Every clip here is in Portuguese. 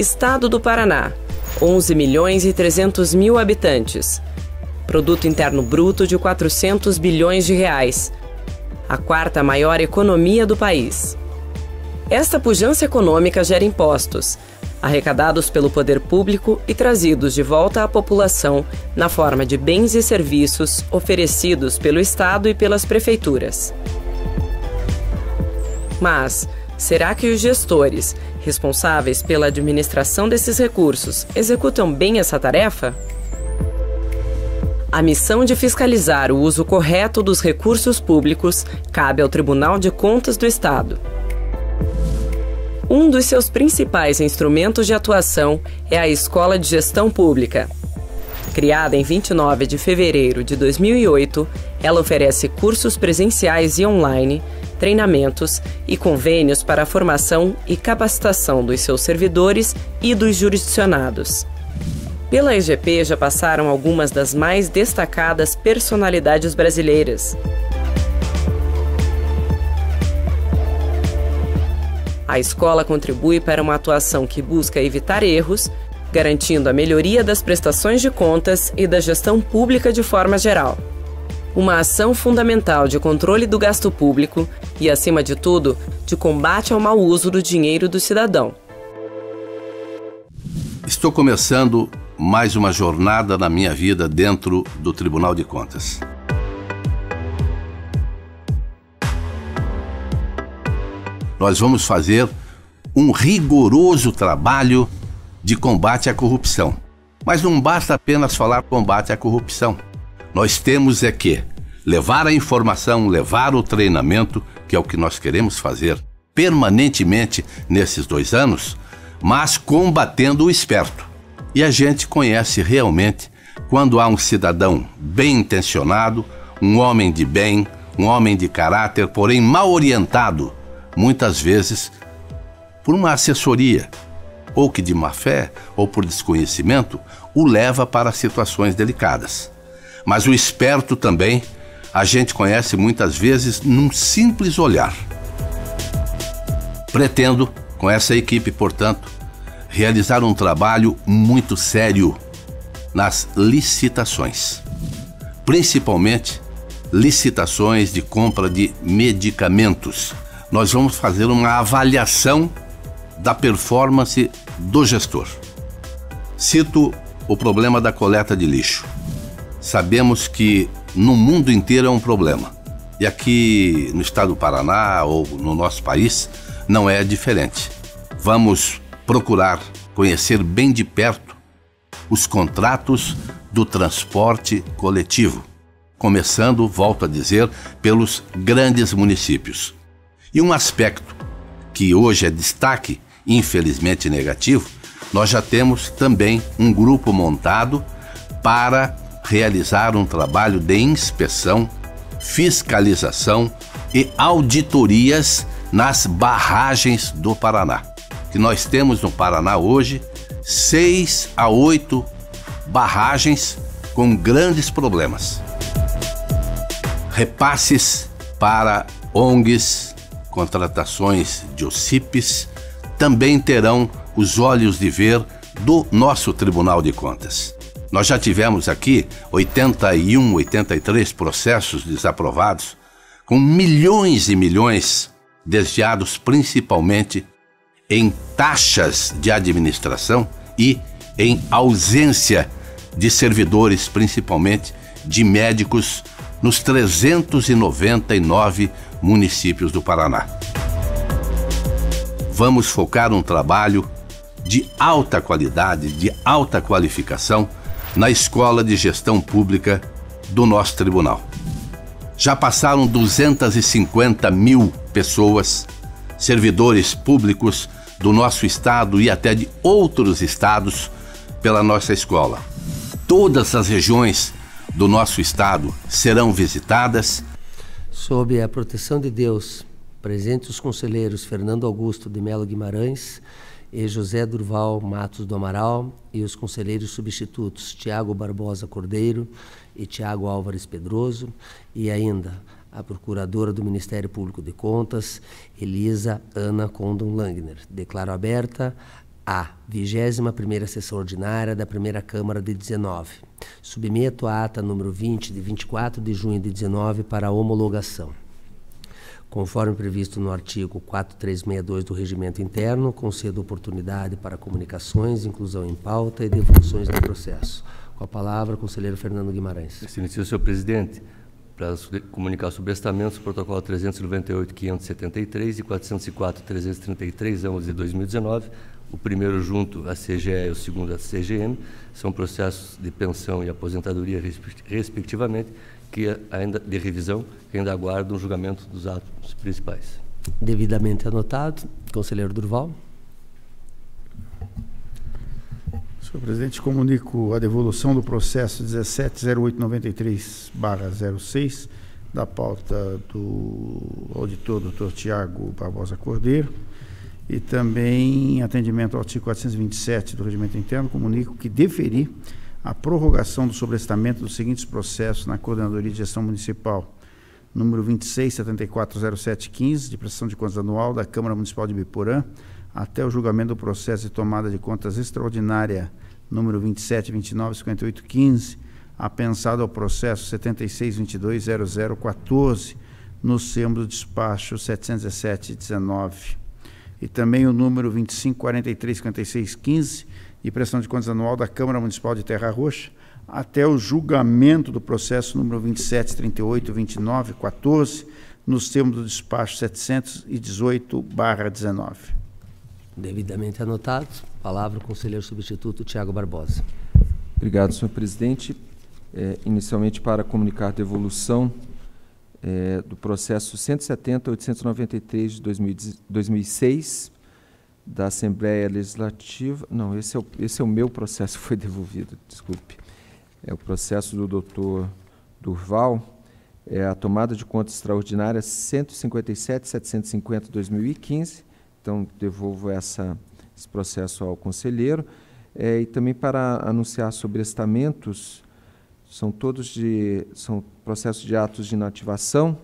Estado do Paraná, 11 milhões e 300 mil habitantes. Produto Interno Bruto de 400 bilhões de reais. A quarta maior economia do país. Esta pujança econômica gera impostos, arrecadados pelo poder público e trazidos de volta à população na forma de bens e serviços oferecidos pelo Estado e pelas prefeituras. Mas será que os gestores responsáveis pela administração desses recursos, executam bem essa tarefa? A missão de fiscalizar o uso correto dos recursos públicos cabe ao Tribunal de Contas do Estado. Um dos seus principais instrumentos de atuação é a Escola de Gestão Pública, Criada em 29 de fevereiro de 2008, ela oferece cursos presenciais e online, treinamentos e convênios para a formação e capacitação dos seus servidores e dos jurisdicionados. Pela EGP já passaram algumas das mais destacadas personalidades brasileiras. A escola contribui para uma atuação que busca evitar erros, garantindo a melhoria das prestações de contas e da gestão pública de forma geral. Uma ação fundamental de controle do gasto público e, acima de tudo, de combate ao mau uso do dinheiro do cidadão. Estou começando mais uma jornada na minha vida dentro do Tribunal de Contas. Nós vamos fazer um rigoroso trabalho de combate à corrupção. Mas não basta apenas falar combate à corrupção. Nós temos é que levar a informação, levar o treinamento, que é o que nós queremos fazer permanentemente nesses dois anos, mas combatendo o esperto. E a gente conhece realmente quando há um cidadão bem intencionado, um homem de bem, um homem de caráter, porém mal orientado, muitas vezes por uma assessoria, ou que de má fé ou por desconhecimento o leva para situações delicadas. Mas o esperto também a gente conhece muitas vezes num simples olhar. Pretendo, com essa equipe, portanto, realizar um trabalho muito sério nas licitações, principalmente licitações de compra de medicamentos. Nós vamos fazer uma avaliação da performance do gestor. Cito o problema da coleta de lixo. Sabemos que no mundo inteiro é um problema. E aqui no estado do Paraná ou no nosso país não é diferente. Vamos procurar conhecer bem de perto os contratos do transporte coletivo, começando, volto a dizer, pelos grandes municípios. E um aspecto que hoje é destaque infelizmente negativo, nós já temos também um grupo montado para realizar um trabalho de inspeção, fiscalização e auditorias nas barragens do Paraná. Que nós temos no Paraná hoje seis a oito barragens com grandes problemas. Repasses para ONGs, contratações de OCIPs, também terão os olhos de ver do nosso Tribunal de Contas. Nós já tivemos aqui 81, 83 processos desaprovados, com milhões e milhões desviados principalmente em taxas de administração e em ausência de servidores, principalmente de médicos, nos 399 municípios do Paraná vamos focar um trabalho de alta qualidade, de alta qualificação na Escola de Gestão Pública do nosso tribunal. Já passaram 250 mil pessoas, servidores públicos do nosso estado e até de outros estados pela nossa escola. Todas as regiões do nosso estado serão visitadas. Sob a proteção de Deus, Presente os conselheiros Fernando Augusto de Melo Guimarães e José Durval Matos do Amaral e os conselheiros substitutos Tiago Barbosa Cordeiro e Tiago Álvares Pedroso e ainda a procuradora do Ministério Público de Contas, Elisa Ana Condon Langner. Declaro aberta a 21ª sessão ordinária da Primeira Câmara de 19. Submeto a ata número 20 de 24 de junho de 19 para homologação. Conforme previsto no artigo 4362 do Regimento Interno, concedo oportunidade para comunicações, inclusão em pauta e devoluções do processo. Com a palavra, o conselheiro Fernando Guimarães. Excelentíssimo senhor presidente, para comunicar sobre estamentos, protocolo 398.573 e 404.333, ambos de 2019, o primeiro junto à CGE e o segundo à CGM, são processos de pensão e aposentadoria, respectivamente, que ainda de revisão que ainda aguardam o julgamento dos atos principais. Devidamente anotado, conselheiro Durval. Senhor presidente, comunico a devolução do processo 170893/06 da pauta do auditor Dr. Tiago Barbosa Cordeiro e também em atendimento ao artigo 427 do Regimento Interno, comunico que deferi a prorrogação do sobrestamento dos seguintes processos na Coordenadoria de Gestão Municipal, número 26740715, de prestação de contas anual da Câmara Municipal de Biporã, até o julgamento do processo de tomada de contas extraordinária, número 27295815, apensado ao processo 76220014, no SEMO do despacho 71719. E também o número 25435615, e prestação de contas anual da Câmara Municipal de Terra Roxa, até o julgamento do processo número 27, 38, 29, 14, nos termos do despacho 718-19. Devidamente anotado. Palavra o conselheiro substituto Tiago Barbosa. Obrigado, senhor presidente. É, inicialmente, para comunicar devolução é, do processo 170-893 de 2000, 2006, da Assembleia Legislativa. Não, esse é o, esse é o meu processo que foi devolvido, desculpe. É o processo do doutor Durval, é a tomada de conta extraordinária 157.750-2015. Então, devolvo essa, esse processo ao conselheiro. É, e também para anunciar sobre estamentos, são todos de são processos de atos de inativação,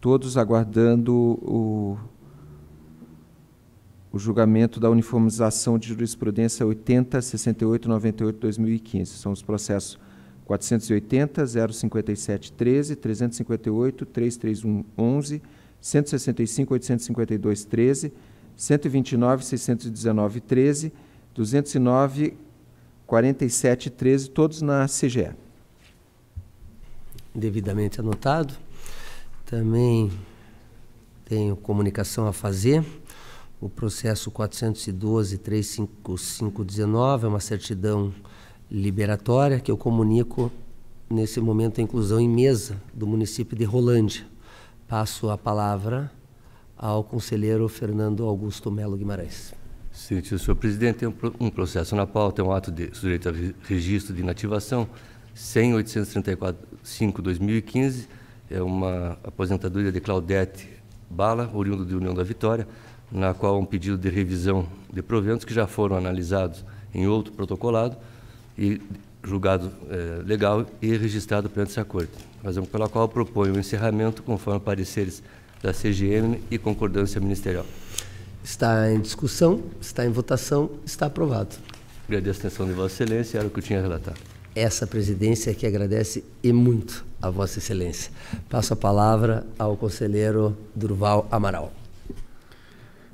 todos aguardando o o julgamento da uniformização de jurisprudência 80, 68, 98, 2015. São os processos 480, 057, 13, 358, 331, 11, 165, 852, 13, 129, 619, 13, 209, 47, 13, todos na CGE. Devidamente anotado. Também tenho comunicação a fazer o processo 412.35519 é uma certidão liberatória que eu comunico nesse momento a inclusão em mesa do município de Rolândia. Passo a palavra ao conselheiro Fernando Augusto Melo Guimarães. Sim, senhor presidente, tem um, processo na pauta, é um ato de sujeito a registro de inativação 10834-5-2015, é uma aposentadoria de Claudete Bala, oriundo de União da Vitória, na qual um pedido de revisão de proventos que já foram analisados em outro protocolado e julgado é, legal e registrado perante essa corte, razão pela qual proponho o encerramento conforme pareceres da CGM e concordância ministerial. Está em discussão, está em votação, está aprovado. Agradeço a atenção de Vossa Excelência, era o que eu tinha a relatar. Essa presidência que agradece e muito a Vossa Excelência. Passo a palavra ao conselheiro Durval Amaral.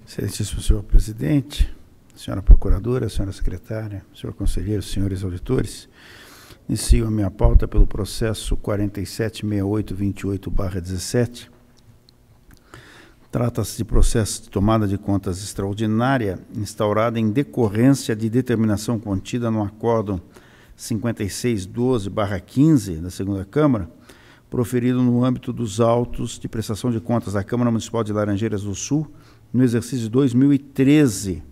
Excelentíssimo senhor presidente, senhora procuradora, senhora secretária, senhor conselheiro, senhores auditores, inicio a minha pauta pelo processo 476828-17. Trata-se de processo de tomada de contas extraordinária instaurada em decorrência de determinação contida no Acordo 5612-15 da Segunda Câmara, proferido no âmbito dos autos de prestação de contas da Câmara Municipal de Laranjeiras do Sul, no exercício de 2013,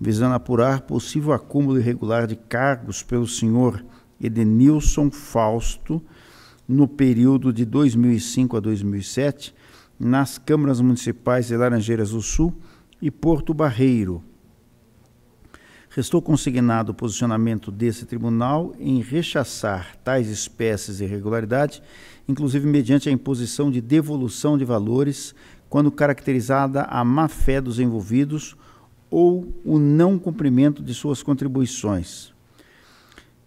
visando apurar possível acúmulo irregular de cargos pelo senhor Edenilson Fausto no período de 2005 a 2007 nas câmaras municipais de Laranjeiras do Sul e Porto Barreiro. Restou consignado o posicionamento desse tribunal em rechaçar tais espécies de irregularidade, inclusive mediante a imposição de devolução de valores quando caracterizada a má fé dos envolvidos ou o não cumprimento de suas contribuições.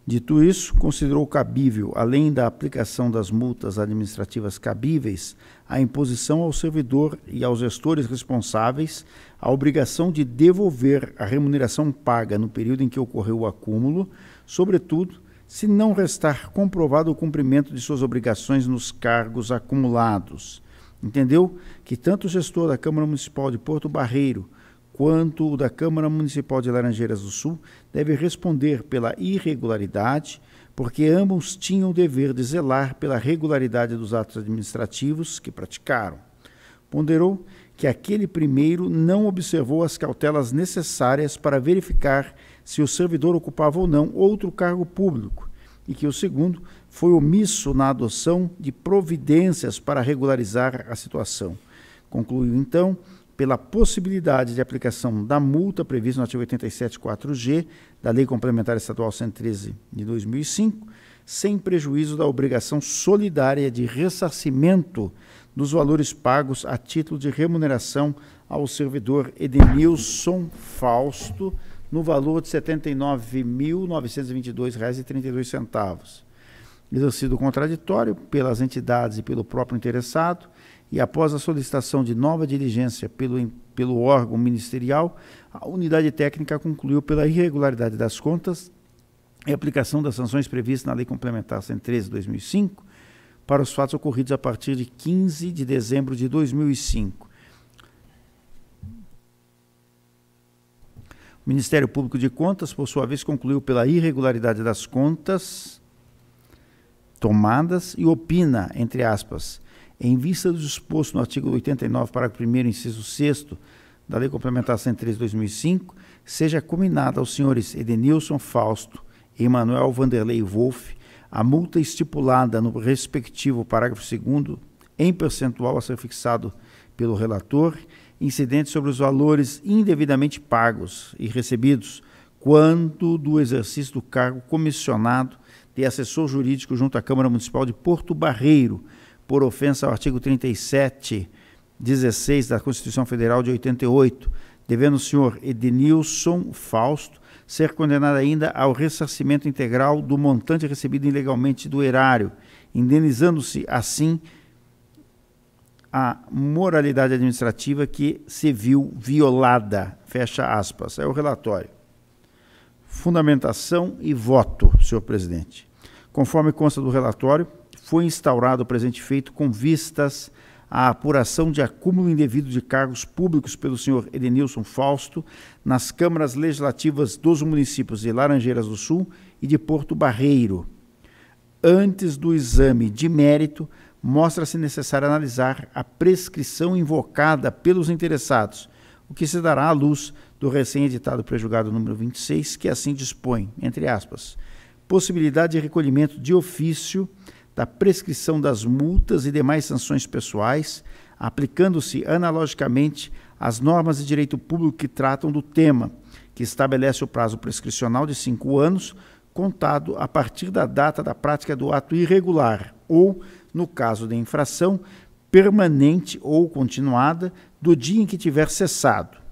Dito isso, considerou cabível, além da aplicação das multas administrativas cabíveis, a imposição ao servidor e aos gestores responsáveis a obrigação de devolver a remuneração paga no período em que ocorreu o acúmulo, sobretudo se não restar comprovado o cumprimento de suas obrigações nos cargos acumulados, Entendeu? Que tanto o gestor da Câmara Municipal de Porto Barreiro quanto o da Câmara Municipal de Laranjeiras do Sul deve responder pela irregularidade, porque ambos tinham o dever de zelar pela regularidade dos atos administrativos que praticaram. Ponderou que aquele primeiro não observou as cautelas necessárias para verificar se o servidor ocupava ou não outro cargo público e que o segundo foi omisso na adoção de providências para regularizar a situação. Concluiu, então, pela possibilidade de aplicação da multa prevista no artigo 874 g da Lei Complementar Estadual 113 de 2005, sem prejuízo da obrigação solidária de ressarcimento dos valores pagos a título de remuneração ao servidor Edenilson Fausto, no valor de R$ 79.922,32 exercido contraditório pelas entidades e pelo próprio interessado, e após a solicitação de nova diligência pelo, pelo órgão ministerial, a unidade técnica concluiu pela irregularidade das contas e aplicação das sanções previstas na Lei Complementar 113 de 2005 para os fatos ocorridos a partir de 15 de dezembro de 2005. O Ministério Público de Contas, por sua vez, concluiu pela irregularidade das contas tomadas e opina, entre aspas, em vista do disposto no artigo 89, parágrafo 1 inciso 6 da Lei Complementar 103 de 2005, seja combinada aos senhores Edenilson Fausto e Emanuel Vanderlei Wolff a multa estipulada no respectivo parágrafo 2 em percentual a ser fixado pelo relator, incidente sobre os valores indevidamente pagos e recebidos quando do exercício do cargo comissionado de assessor jurídico junto à Câmara Municipal de Porto Barreiro, por ofensa ao artigo 37, 16 da Constituição Federal de 88, devendo o senhor Edenilson Fausto ser condenado ainda ao ressarcimento integral do montante recebido ilegalmente do erário, indenizando-se assim a moralidade administrativa que se viu violada. Fecha aspas. É o relatório. Fundamentação e voto, senhor presidente. Conforme consta do relatório, foi instaurado o presente feito com vistas à apuração de acúmulo indevido de cargos públicos pelo senhor Edenilson Fausto nas câmaras legislativas dos municípios de Laranjeiras do Sul e de Porto Barreiro. Antes do exame de mérito, mostra-se necessário analisar a prescrição invocada pelos interessados, o que se dará à luz do recém-editado prejugado número 26, que assim dispõe, entre aspas, possibilidade de recolhimento de ofício da prescrição das multas e demais sanções pessoais, aplicando-se analogicamente às normas de direito público que tratam do tema, que estabelece o prazo prescricional de cinco anos, contado a partir da data da prática do ato irregular ou, no caso de infração, permanente ou continuada, do dia em que tiver cessado,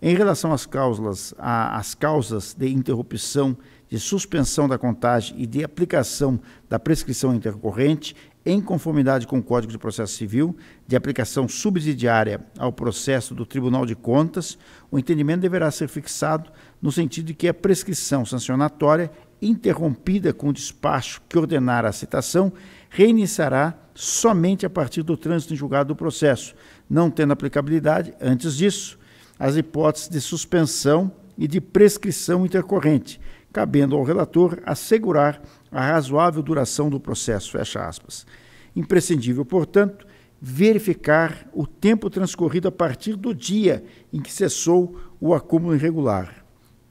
em relação às cláusulas, às causas de interrupção, de suspensão da contagem e de aplicação da prescrição intercorrente, em conformidade com o Código de Processo Civil, de aplicação subsidiária ao processo do Tribunal de Contas, o entendimento deverá ser fixado no sentido de que a prescrição sancionatória, interrompida com o despacho que ordenar a citação, reiniciará somente a partir do trânsito em julgado do processo, não tendo aplicabilidade antes disso as hipóteses de suspensão e de prescrição intercorrente, cabendo ao relator assegurar a razoável duração do processo, fecha aspas. Imprescindível, portanto, verificar o tempo transcorrido a partir do dia em que cessou o acúmulo irregular.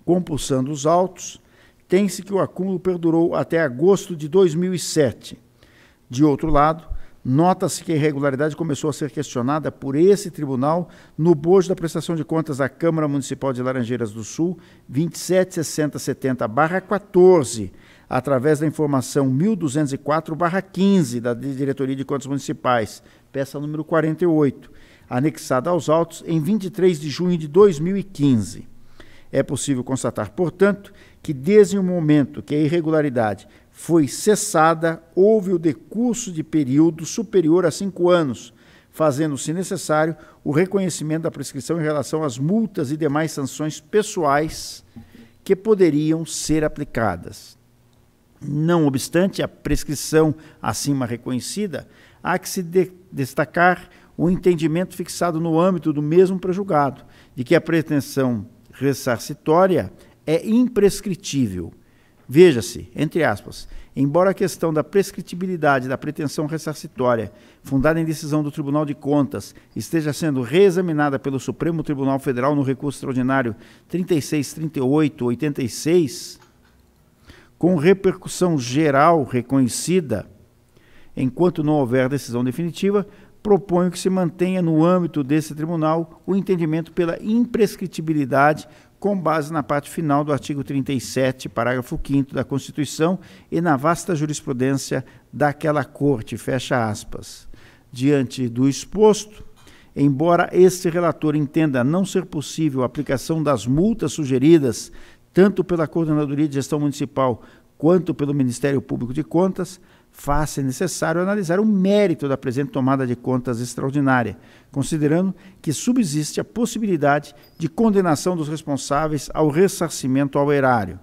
Compulsando os autos, tem-se que o acúmulo perdurou até agosto de 2007. De outro lado, Nota-se que a irregularidade começou a ser questionada por esse tribunal no bojo da prestação de contas da Câmara Municipal de Laranjeiras do Sul, 276070-14, através da informação 1204-15 da Diretoria de Contas Municipais, peça número 48, anexada aos autos em 23 de junho de 2015. É possível constatar, portanto, que desde o momento que a irregularidade foi cessada, houve o decurso de período superior a cinco anos, fazendo-se necessário o reconhecimento da prescrição em relação às multas e demais sanções pessoais que poderiam ser aplicadas. Não obstante a prescrição acima reconhecida, há que se de destacar o entendimento fixado no âmbito do mesmo prejugado, de que a pretensão ressarcitória é imprescritível Veja-se, entre aspas, embora a questão da prescritibilidade da pretensão ressarcitória, fundada em decisão do Tribunal de Contas, esteja sendo reexaminada pelo Supremo Tribunal Federal no recurso extraordinário 363886, com repercussão geral reconhecida, enquanto não houver decisão definitiva, proponho que se mantenha no âmbito desse tribunal o entendimento pela imprescritibilidade com base na parte final do artigo 37, parágrafo 5 da Constituição e na vasta jurisprudência daquela Corte, fecha aspas. Diante do exposto, embora este relator entenda não ser possível a aplicação das multas sugeridas tanto pela Coordenadoria de Gestão Municipal quanto pelo Ministério Público de Contas, faça necessário analisar o mérito da presente tomada de contas extraordinária, considerando que subsiste a possibilidade de condenação dos responsáveis ao ressarcimento ao erário.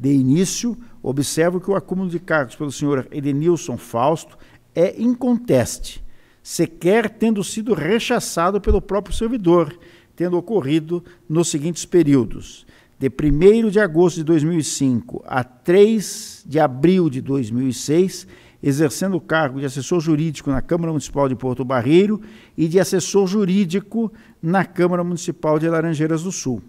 De início, observo que o acúmulo de cargos pelo senhor Edenilson Fausto é inconteste, sequer tendo sido rechaçado pelo próprio servidor, tendo ocorrido nos seguintes períodos: de 1 de agosto de 2005 a 3 de abril de 2006, exercendo o cargo de assessor jurídico na Câmara Municipal de Porto Barreiro e de assessor jurídico na Câmara Municipal de Laranjeiras do Sul.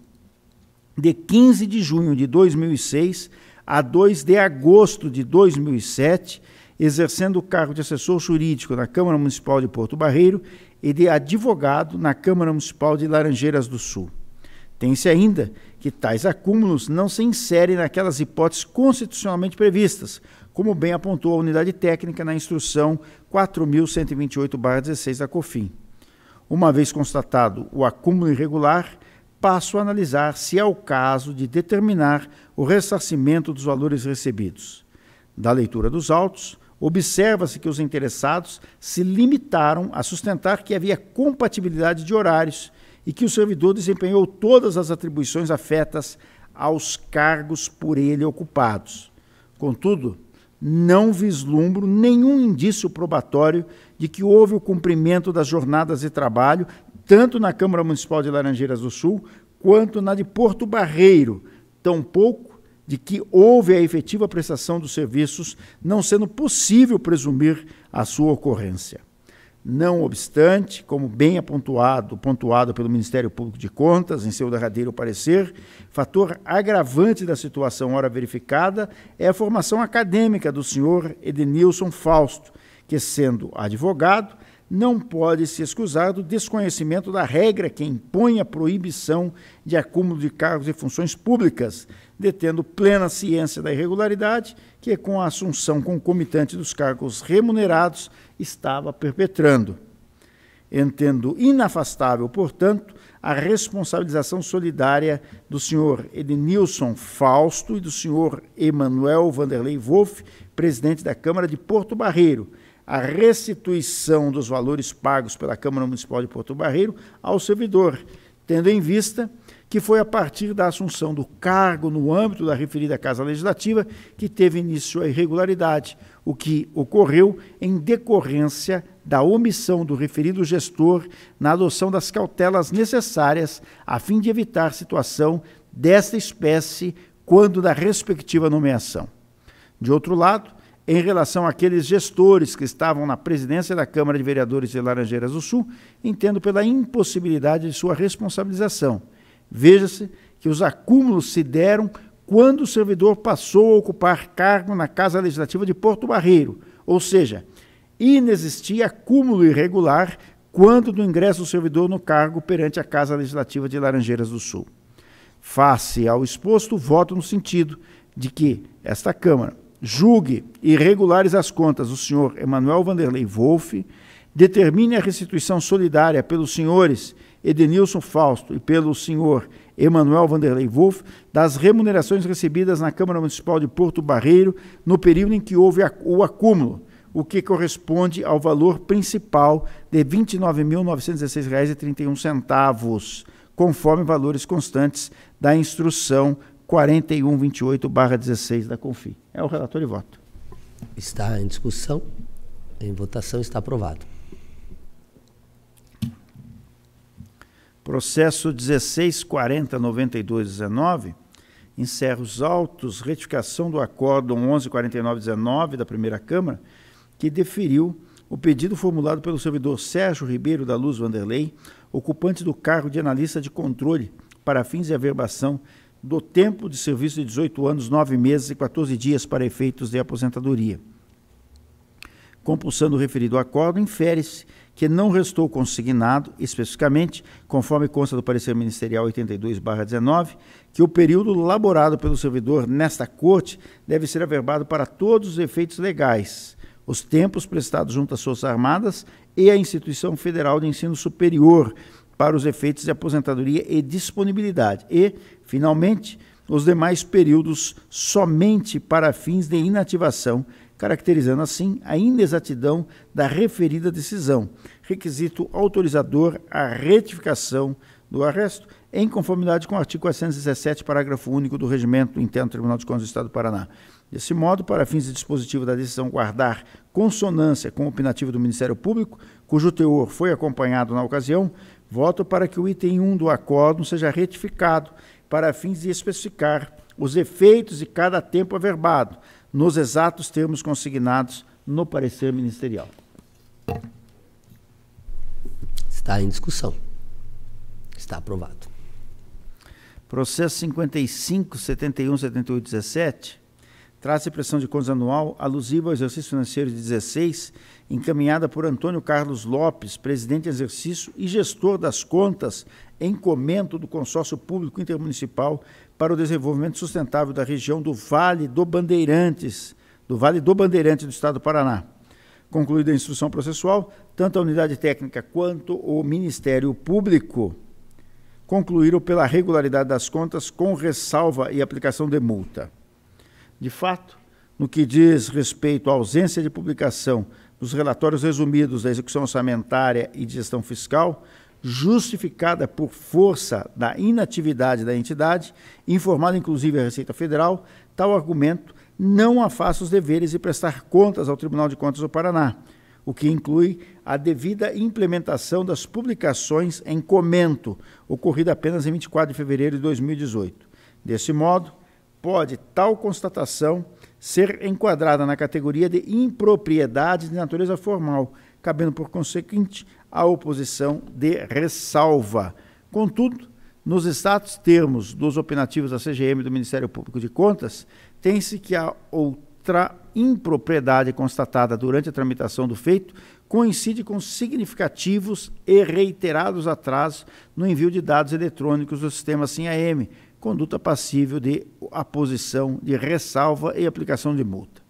De 15 de junho de 2006 a 2 de agosto de 2007, exercendo o cargo de assessor jurídico na Câmara Municipal de Porto Barreiro e de advogado na Câmara Municipal de Laranjeiras do Sul. Tem-se ainda que tais acúmulos não se inserem naquelas hipóteses constitucionalmente previstas, como bem apontou a unidade técnica na instrução 4128-16 da COFIN. Uma vez constatado o acúmulo irregular, passo a analisar se é o caso de determinar o ressarcimento dos valores recebidos. Da leitura dos autos, observa-se que os interessados se limitaram a sustentar que havia compatibilidade de horários e que o servidor desempenhou todas as atribuições afetas aos cargos por ele ocupados. Contudo, não vislumbro nenhum indício probatório de que houve o cumprimento das jornadas de trabalho, tanto na Câmara Municipal de Laranjeiras do Sul quanto na de Porto Barreiro, tampouco de que houve a efetiva prestação dos serviços, não sendo possível presumir a sua ocorrência. Não obstante, como bem apontado, pontuado pelo Ministério Público de Contas em seu derradeiro parecer, fator agravante da situação ora verificada é a formação acadêmica do senhor Edenilson Fausto, que sendo advogado, não pode se excusar do desconhecimento da regra que impõe a proibição de acúmulo de cargos e funções públicas, detendo plena ciência da irregularidade que, com a assunção concomitante dos cargos remunerados, estava perpetrando. Entendo inafastável, portanto, a responsabilização solidária do senhor Ednilson Fausto e do senhor Emanuel Vanderlei Wolff, presidente da Câmara de Porto Barreiro, a restituição dos valores pagos pela Câmara Municipal de Porto Barreiro ao servidor, tendo em vista que foi a partir da assunção do cargo no âmbito da referida Casa Legislativa que teve início a irregularidade, o que ocorreu em decorrência da omissão do referido gestor na adoção das cautelas necessárias a fim de evitar situação desta espécie quando da respectiva nomeação. De outro lado, em relação àqueles gestores que estavam na presidência da Câmara de Vereadores de Laranjeiras do Sul, entendo pela impossibilidade de sua responsabilização. Veja-se que os acúmulos se deram quando o servidor passou a ocupar cargo na Casa Legislativa de Porto Barreiro, ou seja, inexistia acúmulo irregular quando do ingresso do servidor no cargo perante a Casa Legislativa de Laranjeiras do Sul. Face ao exposto, voto no sentido de que esta Câmara julgue irregulares as contas do senhor Emanuel Vanderlei Wolff, determine a restituição solidária pelos senhores Edenilson Fausto e pelo senhor Emanuel Vanderlei Wolff, das remunerações recebidas na Câmara Municipal de Porto Barreiro no período em que houve o acúmulo, o que corresponde ao valor principal de R$ 29.916,31, conforme valores constantes da instrução 4128-16 da CONFI. É o relator e voto. Está em discussão, em votação, está aprovado. Processo 16409219 encerra os autos retificação do acórdão 19 da Primeira Câmara, que deferiu o pedido formulado pelo servidor Sérgio Ribeiro da Luz Vanderlei, ocupante do cargo de analista de controle para fins de averbação do tempo de serviço de 18 anos, 9 meses e 14 dias para efeitos de aposentadoria. Compulsando o referido acordo, infere-se que não restou consignado, especificamente, conforme consta do parecer ministerial 82/19, que o período laborado pelo servidor nesta corte deve ser averbado para todos os efeitos legais, os tempos prestados junto às Forças Armadas e à Instituição Federal de Ensino Superior para os efeitos de aposentadoria e disponibilidade e, finalmente, os demais períodos somente para fins de inativação caracterizando assim a inexatidão da referida decisão, requisito autorizador à retificação do arresto, em conformidade com o artigo 417, parágrafo único do Regimento Interno do Tribunal de Contas do Estado do Paraná. Desse modo, para fins de dispositivo da decisão guardar consonância com o opinativo do Ministério Público, cujo teor foi acompanhado na ocasião, voto para que o item 1 do acordo seja retificado para fins de especificar os efeitos de cada tempo averbado, nos exatos termos consignados no parecer ministerial. Está em discussão. Está aprovado. Processo 55, 71, 78, 17 traz pressão de contas anual alusiva ao exercício financeiro de 16, encaminhada por Antônio Carlos Lopes, presidente de exercício e gestor das contas encomendo do consórcio público intermunicipal para o desenvolvimento sustentável da região do Vale do Bandeirantes, do Vale do Bandeirante do Estado do Paraná. Concluída a instrução processual, tanto a unidade técnica quanto o Ministério Público concluíram pela regularidade das contas com ressalva e aplicação de multa. De fato, no que diz respeito à ausência de publicação dos relatórios resumidos da execução orçamentária e de gestão fiscal, justificada por força da inatividade da entidade, informada inclusive a Receita Federal, tal argumento não afasta os deveres de prestar contas ao Tribunal de Contas do Paraná, o que inclui a devida implementação das publicações em comento, ocorrida apenas em 24 de fevereiro de 2018. Desse modo, pode tal constatação ser enquadrada na categoria de impropriedade de natureza formal, cabendo por consequente a oposição de ressalva. Contudo, nos status termos dos opinativos da CGM do Ministério Público de Contas, tem-se que a outra impropriedade constatada durante a tramitação do feito coincide com significativos e reiterados atrasos no envio de dados eletrônicos do sistema SIM-AM, conduta passível de aposição de ressalva e aplicação de multa.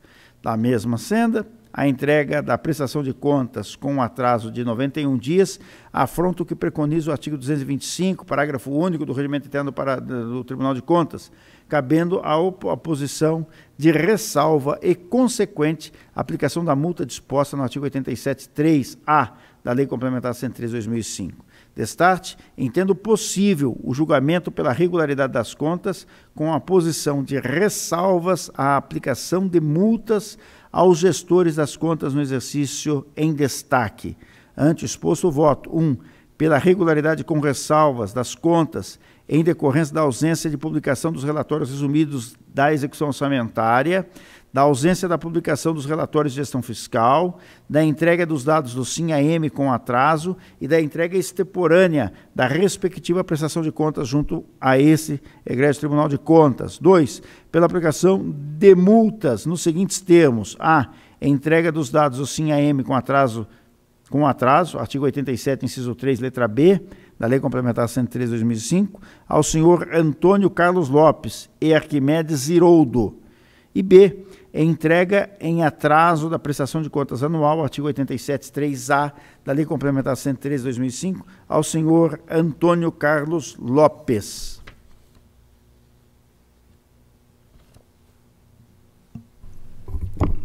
Da mesma senda, a entrega da prestação de contas com um atraso de 91 dias afronta o que preconiza o artigo 225, parágrafo único do Regimento Interno do Tribunal de Contas, cabendo à oposição de ressalva e consequente aplicação da multa disposta no artigo 87.3a da Lei Complementar 103/2005. Destarte, entendo possível o julgamento pela regularidade das contas com a posição de ressalvas à aplicação de multas aos gestores das contas no exercício em destaque. Ante exposto o voto. 1. Um, pela regularidade com ressalvas das contas em decorrência da ausência de publicação dos relatórios resumidos da execução orçamentária da ausência da publicação dos relatórios de gestão fiscal, da entrega dos dados do SINAM com atraso e da entrega extemporânea da respectiva prestação de contas junto a esse egresso Tribunal de Contas. 2. Pela aplicação de multas nos seguintes termos: a entrega dos dados do SINAM com atraso com atraso, artigo 87, inciso 3, letra B, da Lei Complementar 103 de 2005, ao senhor Antônio Carlos Lopes e Arquimedes Iroldo. E B, entrega em atraso da prestação de contas anual, artigo 873 a da Lei Complementar 113 2005, ao senhor Antônio Carlos Lopes.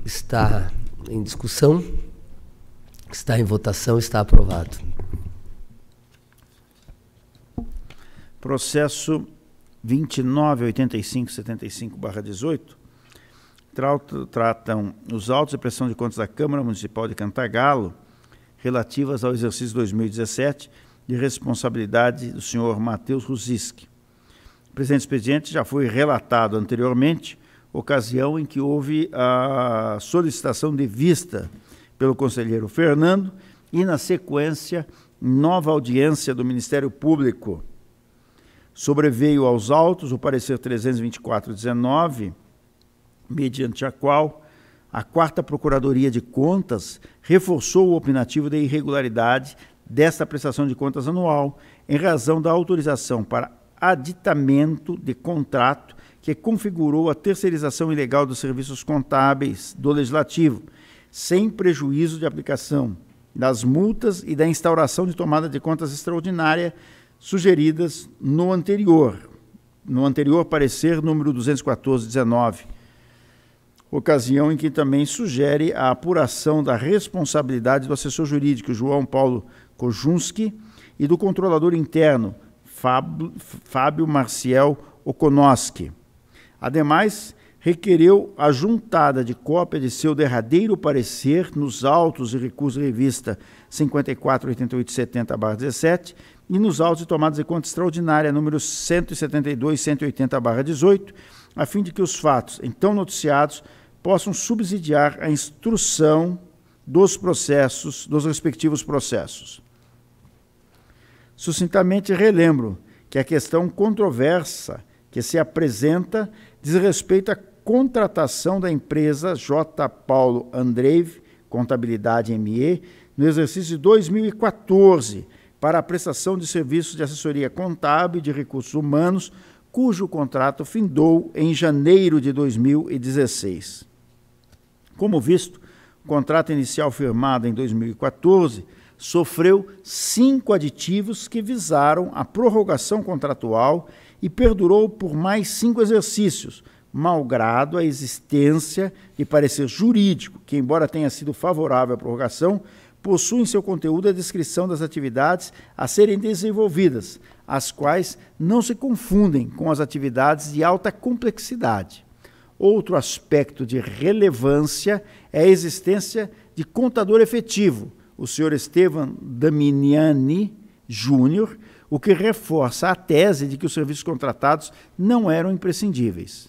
Está em discussão, está em votação, está aprovado. Processo 298575/18 tratam os autos de pressão de contas da Câmara Municipal de Cantagalo relativas ao exercício 2017 de responsabilidade do senhor Matheus Ruziski. Presente expediente já foi relatado anteriormente, ocasião em que houve a solicitação de vista pelo conselheiro Fernando e, na sequência, nova audiência do Ministério Público. Sobreveio aos autos o parecer 324-19, mediante a qual a quarta Procuradoria de Contas reforçou o opinativo da irregularidade desta prestação de contas anual em razão da autorização para aditamento de contrato que configurou a terceirização ilegal dos serviços contábeis do Legislativo, sem prejuízo de aplicação das multas e da instauração de tomada de contas extraordinária sugeridas no anterior, no anterior parecer número 214/19 ocasião em que também sugere a apuração da responsabilidade do assessor jurídico João Paulo Kojunski e do controlador interno Fábio Marcial Okonoski. Ademais, requereu a juntada de cópia de seu derradeiro parecer nos autos e recurso revista 548870-17 e nos autos e tomadas de conta extraordinária número 172 180-18, a fim de que os fatos então noticiados possam subsidiar a instrução dos processos, dos respectivos processos. Sucintamente relembro que a questão controversa que se apresenta diz respeito à contratação da empresa J. Paulo Andreive, Contabilidade ME, no exercício de 2014, para a prestação de serviços de assessoria contábil e de recursos humanos, cujo contrato findou em janeiro de 2016. Como visto, o contrato inicial firmado em 2014 sofreu cinco aditivos que visaram a prorrogação contratual e perdurou por mais cinco exercícios, malgrado a existência de parecer jurídico, que, embora tenha sido favorável à prorrogação, possui em seu conteúdo a descrição das atividades a serem desenvolvidas, as quais não se confundem com as atividades de alta complexidade. Outro aspecto de relevância é a existência de contador efetivo, o senhor Estevam Daminiani Júnior, o que reforça a tese de que os serviços contratados não eram imprescindíveis.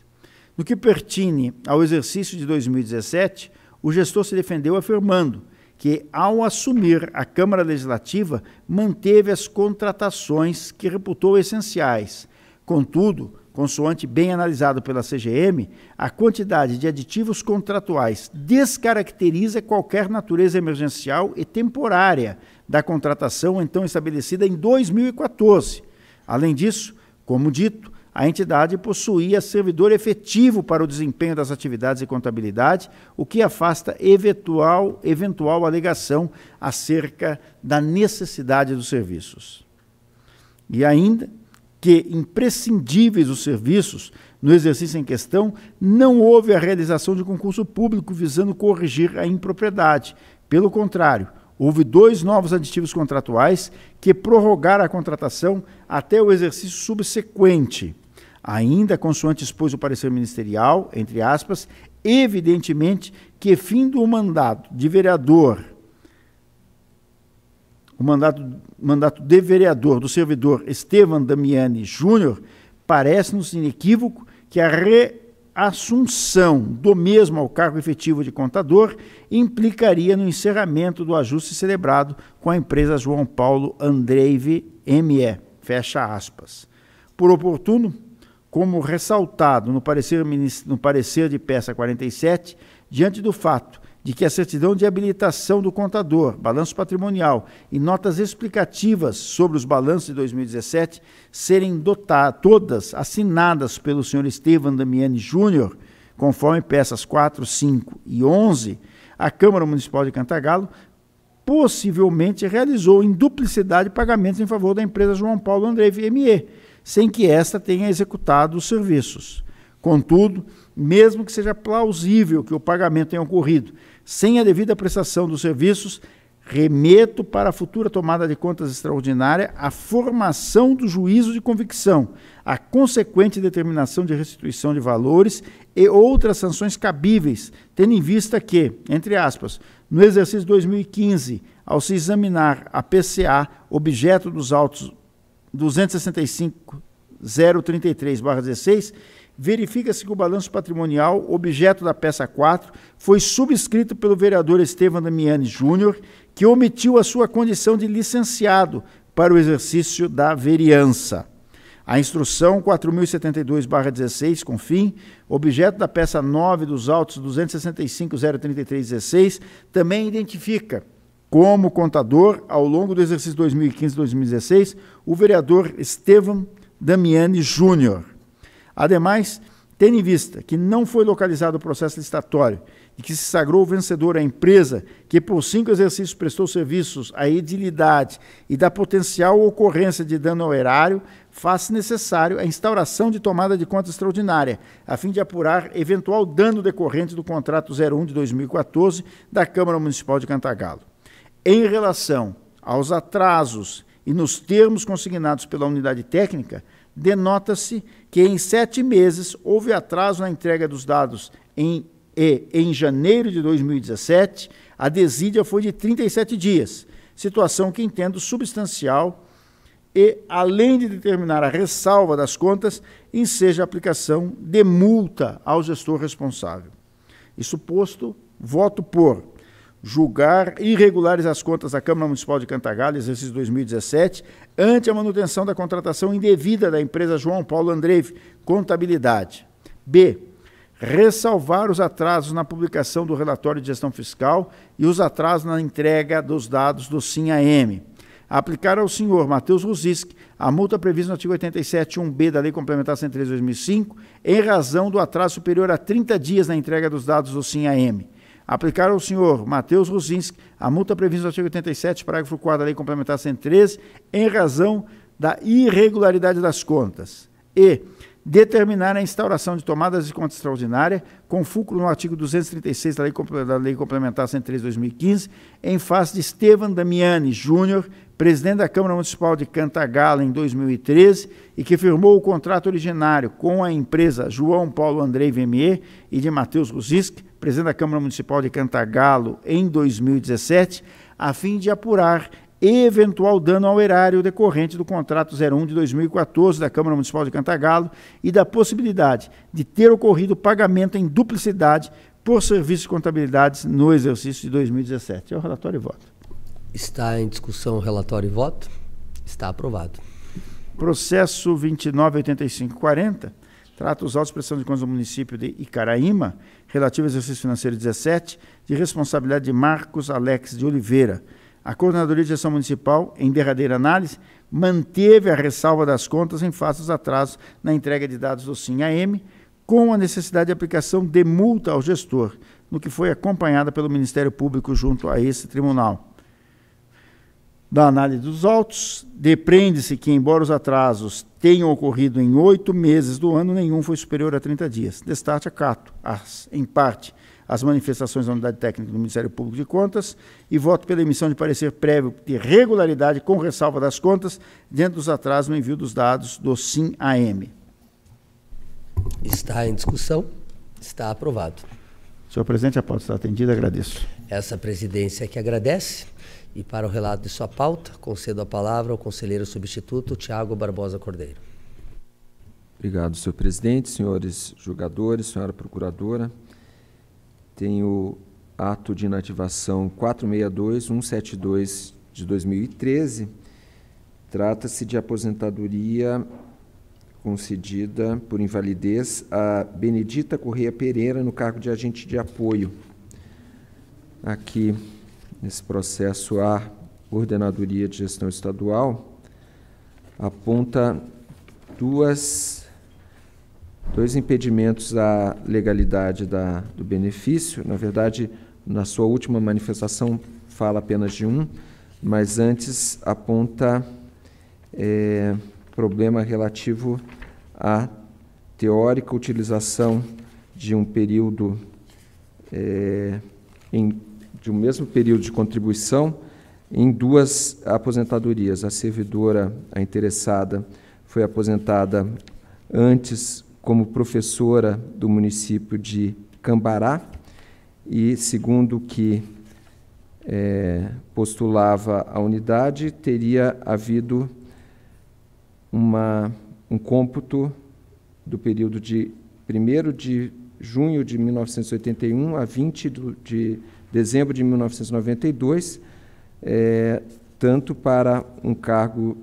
No que pertine ao exercício de 2017, o gestor se defendeu afirmando que, ao assumir a Câmara Legislativa, manteve as contratações que reputou essenciais. Contudo, consoante bem analisado pela CGM, a quantidade de aditivos contratuais descaracteriza qualquer natureza emergencial e temporária da contratação então estabelecida em 2014. Além disso, como dito, a entidade possuía servidor efetivo para o desempenho das atividades de contabilidade, o que afasta eventual, eventual alegação acerca da necessidade dos serviços. E ainda, que imprescindíveis os serviços no exercício em questão, não houve a realização de concurso público visando corrigir a impropriedade. Pelo contrário, houve dois novos aditivos contratuais que prorrogaram a contratação até o exercício subsequente. Ainda, consoante expôs o parecer ministerial, entre aspas, evidentemente que fim do mandato de vereador o mandato, mandato de vereador do servidor Estevam Damiani Júnior, parece-nos inequívoco que a reassunção do mesmo ao cargo efetivo de contador implicaria no encerramento do ajuste celebrado com a empresa João Paulo Andreive ME. Fecha aspas. Por oportuno, como ressaltado no parecer, no parecer de peça 47, diante do fato de que a certidão de habilitação do contador, balanço patrimonial e notas explicativas sobre os balanços de 2017 serem dotadas, todas assinadas pelo senhor Estevam Damiani Júnior, conforme peças 4, 5 e 11, a Câmara Municipal de Cantagalo possivelmente realizou em duplicidade pagamentos em favor da empresa João Paulo André VME, sem que esta tenha executado os serviços. Contudo, mesmo que seja plausível que o pagamento tenha ocorrido, sem a devida prestação dos serviços, remeto para a futura tomada de contas extraordinária a formação do juízo de convicção, a consequente determinação de restituição de valores e outras sanções cabíveis, tendo em vista que, entre aspas, no exercício 2015, ao se examinar a PCA, objeto dos autos 265 033-16, verifica-se que o balanço patrimonial, objeto da peça 4, foi subscrito pelo vereador Estevam Damiani Júnior, que omitiu a sua condição de licenciado para o exercício da vereança. A instrução 4072/16, com fim, objeto da peça 9 dos autos 265.033/16, também identifica como contador ao longo do exercício 2015-2016 o vereador Estevam Damiani Júnior. Ademais, tendo em vista que não foi localizado o processo licitatório e que se sagrou vencedor a empresa que por cinco exercícios prestou serviços à edilidade e da potencial ocorrência de dano ao erário, faz-se necessário a instauração de tomada de conta extraordinária, a fim de apurar eventual dano decorrente do contrato 01 de 2014 da Câmara Municipal de Cantagalo. Em relação aos atrasos e nos termos consignados pela unidade técnica, denota-se que em sete meses houve atraso na entrega dos dados em, e, em janeiro de 2017, a desídia foi de 37 dias, situação que entendo substancial e, além de determinar a ressalva das contas, enseja a aplicação de multa ao gestor responsável. Isso posto, voto por julgar irregulares as contas da Câmara Municipal de Cantagalo exercício 2017, ante a manutenção da contratação indevida da empresa João Paulo Andreve, Contabilidade. B. Ressalvar os atrasos na publicação do relatório de gestão fiscal e os atrasos na entrega dos dados do SINHAM. Aplicar ao senhor Matheus Ruzisk a multa prevista no artigo 87.1b da Lei Complementar 103 2005, em razão do atraso superior a 30 dias na entrega dos dados do SINHAM aplicar ao senhor Matheus Rosinski a multa prevista no artigo 87, parágrafo 4 da Lei Complementar 103, em razão da irregularidade das contas. E determinar a instauração de tomadas de conta extraordinária, com fulcro no artigo 236 da Lei, Complementar 103 2015, em face de Estevam Damiani Júnior, presidente da Câmara Municipal de Cantagalo em 2013 e que firmou o contrato originário com a empresa João Paulo Andrei Vemier e de Matheus Ruzisk presidente da Câmara Municipal de Cantagalo, em 2017, a fim de apurar eventual dano ao erário decorrente do contrato 01 de 2014 da Câmara Municipal de Cantagalo e da possibilidade de ter ocorrido pagamento em duplicidade por serviços de contabilidade no exercício de 2017. É o relatório e voto. Está em discussão o relatório e voto. Está aprovado. Processo 298540 trata os autos de prestação de contas do município de Icaraíma relativo ao exercício financeiro 17, de responsabilidade de Marcos Alex de Oliveira. A Coordenadoria de Gestão Municipal, em derradeira análise, manteve a ressalva das contas em face dos atrasos na entrega de dados do SIM-AM, com a necessidade de aplicação de multa ao gestor, no que foi acompanhada pelo Ministério Público junto a esse tribunal. Da análise dos autos, depreende-se que, embora os atrasos tenham ocorrido em oito meses do ano, nenhum foi superior a 30 dias. Destarte acato, as, em parte, as manifestações da Unidade Técnica do Ministério Público de Contas e voto pela emissão de parecer prévio de regularidade com ressalva das contas dentro dos atrasos no envio dos dados do SIM-AM. Está em discussão. Está aprovado. Senhor presidente, a pauta está atendida. Agradeço. Essa presidência que agradece. E para o relato de sua pauta, concedo a palavra ao conselheiro substituto Tiago Barbosa Cordeiro. Obrigado, senhor presidente, senhores julgadores, senhora procuradora. Tenho ato de inativação 462-172 de 2013. Trata-se de aposentadoria concedida por invalidez a Benedita Correia Pereira no cargo de agente de apoio. Aqui nesse processo a Ordenadoria de Gestão Estadual, aponta duas, dois impedimentos à legalidade da, do benefício. Na verdade, na sua última manifestação, fala apenas de um, mas antes aponta é, problema relativo à teórica utilização de um período é, em de um mesmo período de contribuição em duas aposentadorias. A servidora, a interessada, foi aposentada antes como professora do município de Cambará e, segundo que é, postulava a unidade, teria havido uma, um cômputo do período de 1 de junho de 1981 a 20 de dezembro de 1992, é, tanto para um cargo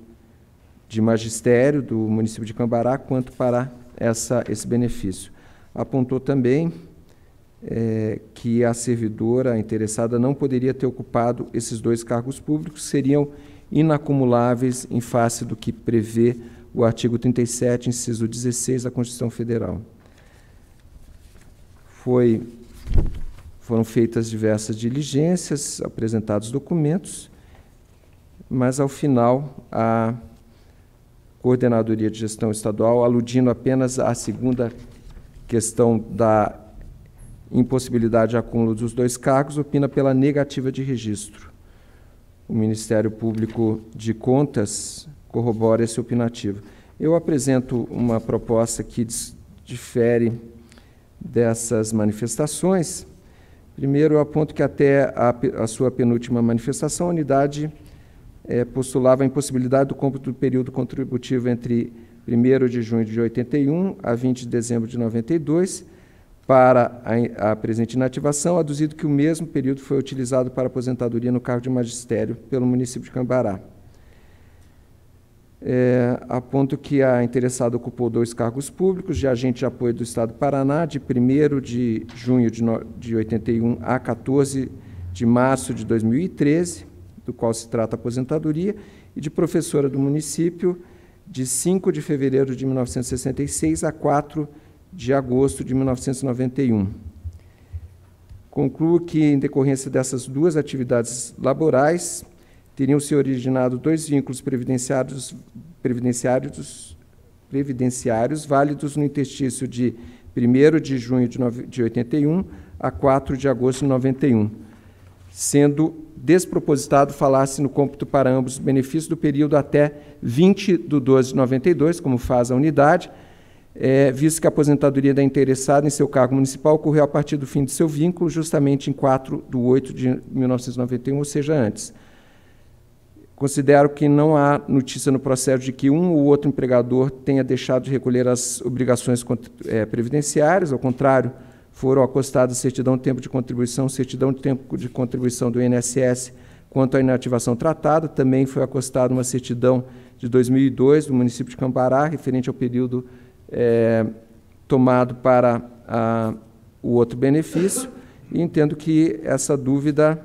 de magistério do município de Cambará, quanto para essa, esse benefício. Apontou também é, que a servidora interessada não poderia ter ocupado esses dois cargos públicos, seriam inacumuláveis em face do que prevê o artigo 37, inciso 16 da Constituição Federal. Foi foram feitas diversas diligências, apresentados documentos, mas ao final a Coordenadoria de Gestão Estadual, aludindo apenas à segunda questão da impossibilidade de acúmulo dos dois cargos, opina pela negativa de registro. O Ministério Público de Contas corrobora esse opinativo. Eu apresento uma proposta que difere dessas manifestações Primeiro, eu aponto que até a, a sua penúltima manifestação, a unidade é, postulava a impossibilidade do cômputo do período contributivo entre 1 de junho de 81 a 20 de dezembro de 92 para a, a presente inativação, aduzido que o mesmo período foi utilizado para aposentadoria no cargo de magistério pelo município de Cambará é, a ponto que a interessada ocupou dois cargos públicos de agente de apoio do Estado do Paraná, de 1 de junho de, no, de 81 a 14 de março de 2013, do qual se trata a aposentadoria, e de professora do município de 5 de fevereiro de 1966 a 4 de agosto de 1991. Concluo que, em decorrência dessas duas atividades laborais, teriam-se originado dois vínculos previdenciários, previdenciários, previdenciários válidos no interstício de 1 de junho de, 81 a 4 de agosto de 91, sendo despropositado falar-se no cômputo para ambos benefícios do período até 20 de 12 de 92, como faz a unidade, é, visto que a aposentadoria da interessada em seu cargo municipal ocorreu a partir do fim de seu vínculo, justamente em 4 de 8 de 1991, ou seja, antes. Considero que não há notícia no processo de que um ou outro empregador tenha deixado de recolher as obrigações eh, previdenciárias, ao contrário, foram acostadas certidão de tempo de contribuição, certidão de tempo de contribuição do INSS quanto à inativação tratada, também foi acostada uma certidão de 2002 do município de Cambará, referente ao período é, tomado para a, o outro benefício, e entendo que essa dúvida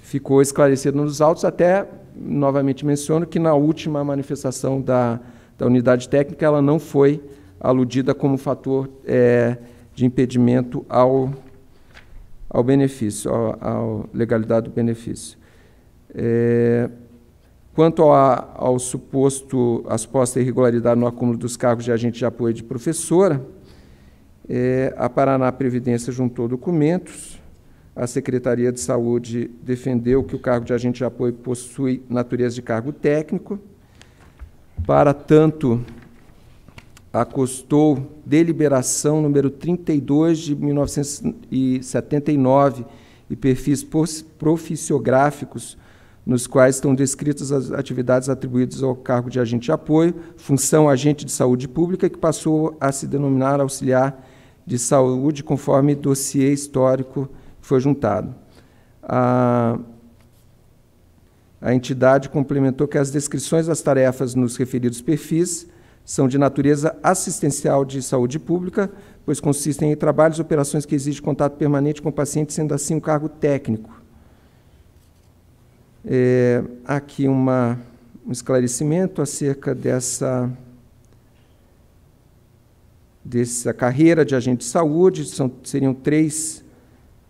ficou esclarecida nos autos, até novamente menciono que na última manifestação da, da unidade técnica ela não foi aludida como fator é, de impedimento ao, ao benefício, à legalidade do benefício. É, quanto ao, ao suposto, à suposta irregularidade no acúmulo dos cargos de agente de apoio de professora, é, a Paraná Previdência juntou documentos a Secretaria de Saúde defendeu que o cargo de agente de apoio possui natureza de cargo técnico. Para tanto, acostou deliberação número 32 de 1979 e perfis proficiográficos nos quais estão descritas as atividades atribuídas ao cargo de agente de apoio, função agente de saúde pública, que passou a se denominar auxiliar de saúde, conforme dossiê histórico foi juntado. A, a entidade complementou que as descrições das tarefas nos referidos perfis são de natureza assistencial de saúde pública, pois consistem em trabalhos e operações que exigem contato permanente com o paciente, sendo assim um cargo técnico. É, aqui uma, um esclarecimento acerca dessa, dessa carreira de agente de saúde, são, seriam três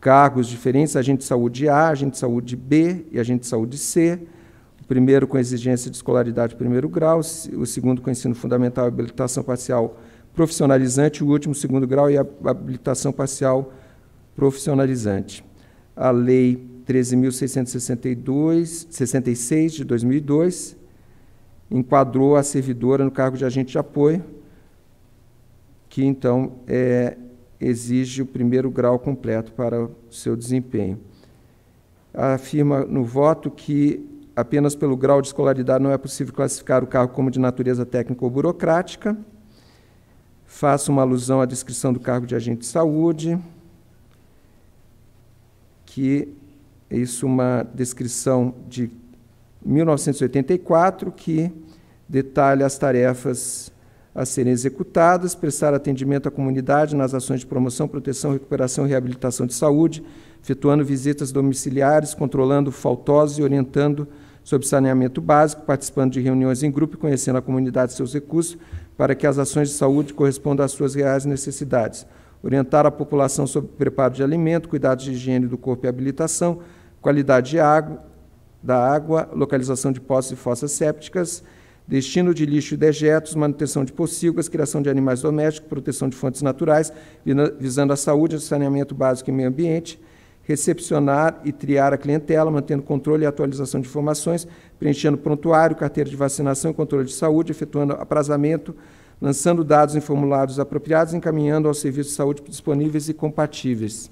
cargos diferentes, agente de saúde A, agente de saúde B e agente de saúde C, o primeiro com exigência de escolaridade de primeiro grau, o segundo com ensino fundamental e habilitação parcial profissionalizante, o último segundo grau e habilitação parcial profissionalizante. A lei 13.666 de 2002 enquadrou a servidora no cargo de agente de apoio, que então é, exige o primeiro grau completo para o seu desempenho. Afirma no voto que apenas pelo grau de escolaridade não é possível classificar o cargo como de natureza técnica ou burocrática. Faça uma alusão à descrição do cargo de agente de saúde, que é isso uma descrição de 1984 que detalha as tarefas a serem executadas, prestar atendimento à comunidade nas ações de promoção, proteção, recuperação e reabilitação de saúde, efetuando visitas domiciliares, controlando faltosos e orientando sobre saneamento básico, participando de reuniões em grupo e conhecendo a comunidade e seus recursos para que as ações de saúde correspondam às suas reais necessidades, orientar a população sobre preparo de alimento, cuidados de higiene do corpo e habilitação, qualidade de água, da água, localização de poços e fossas sépticas, destino de lixo e dejetos, manutenção de pocilgas, criação de animais domésticos, proteção de fontes naturais, visando a saúde, saneamento básico e meio ambiente, recepcionar e triar a clientela, mantendo controle e atualização de informações, preenchendo prontuário, carteira de vacinação e controle de saúde, efetuando aprazamento, lançando dados em formulários apropriados, encaminhando aos serviços de saúde disponíveis e compatíveis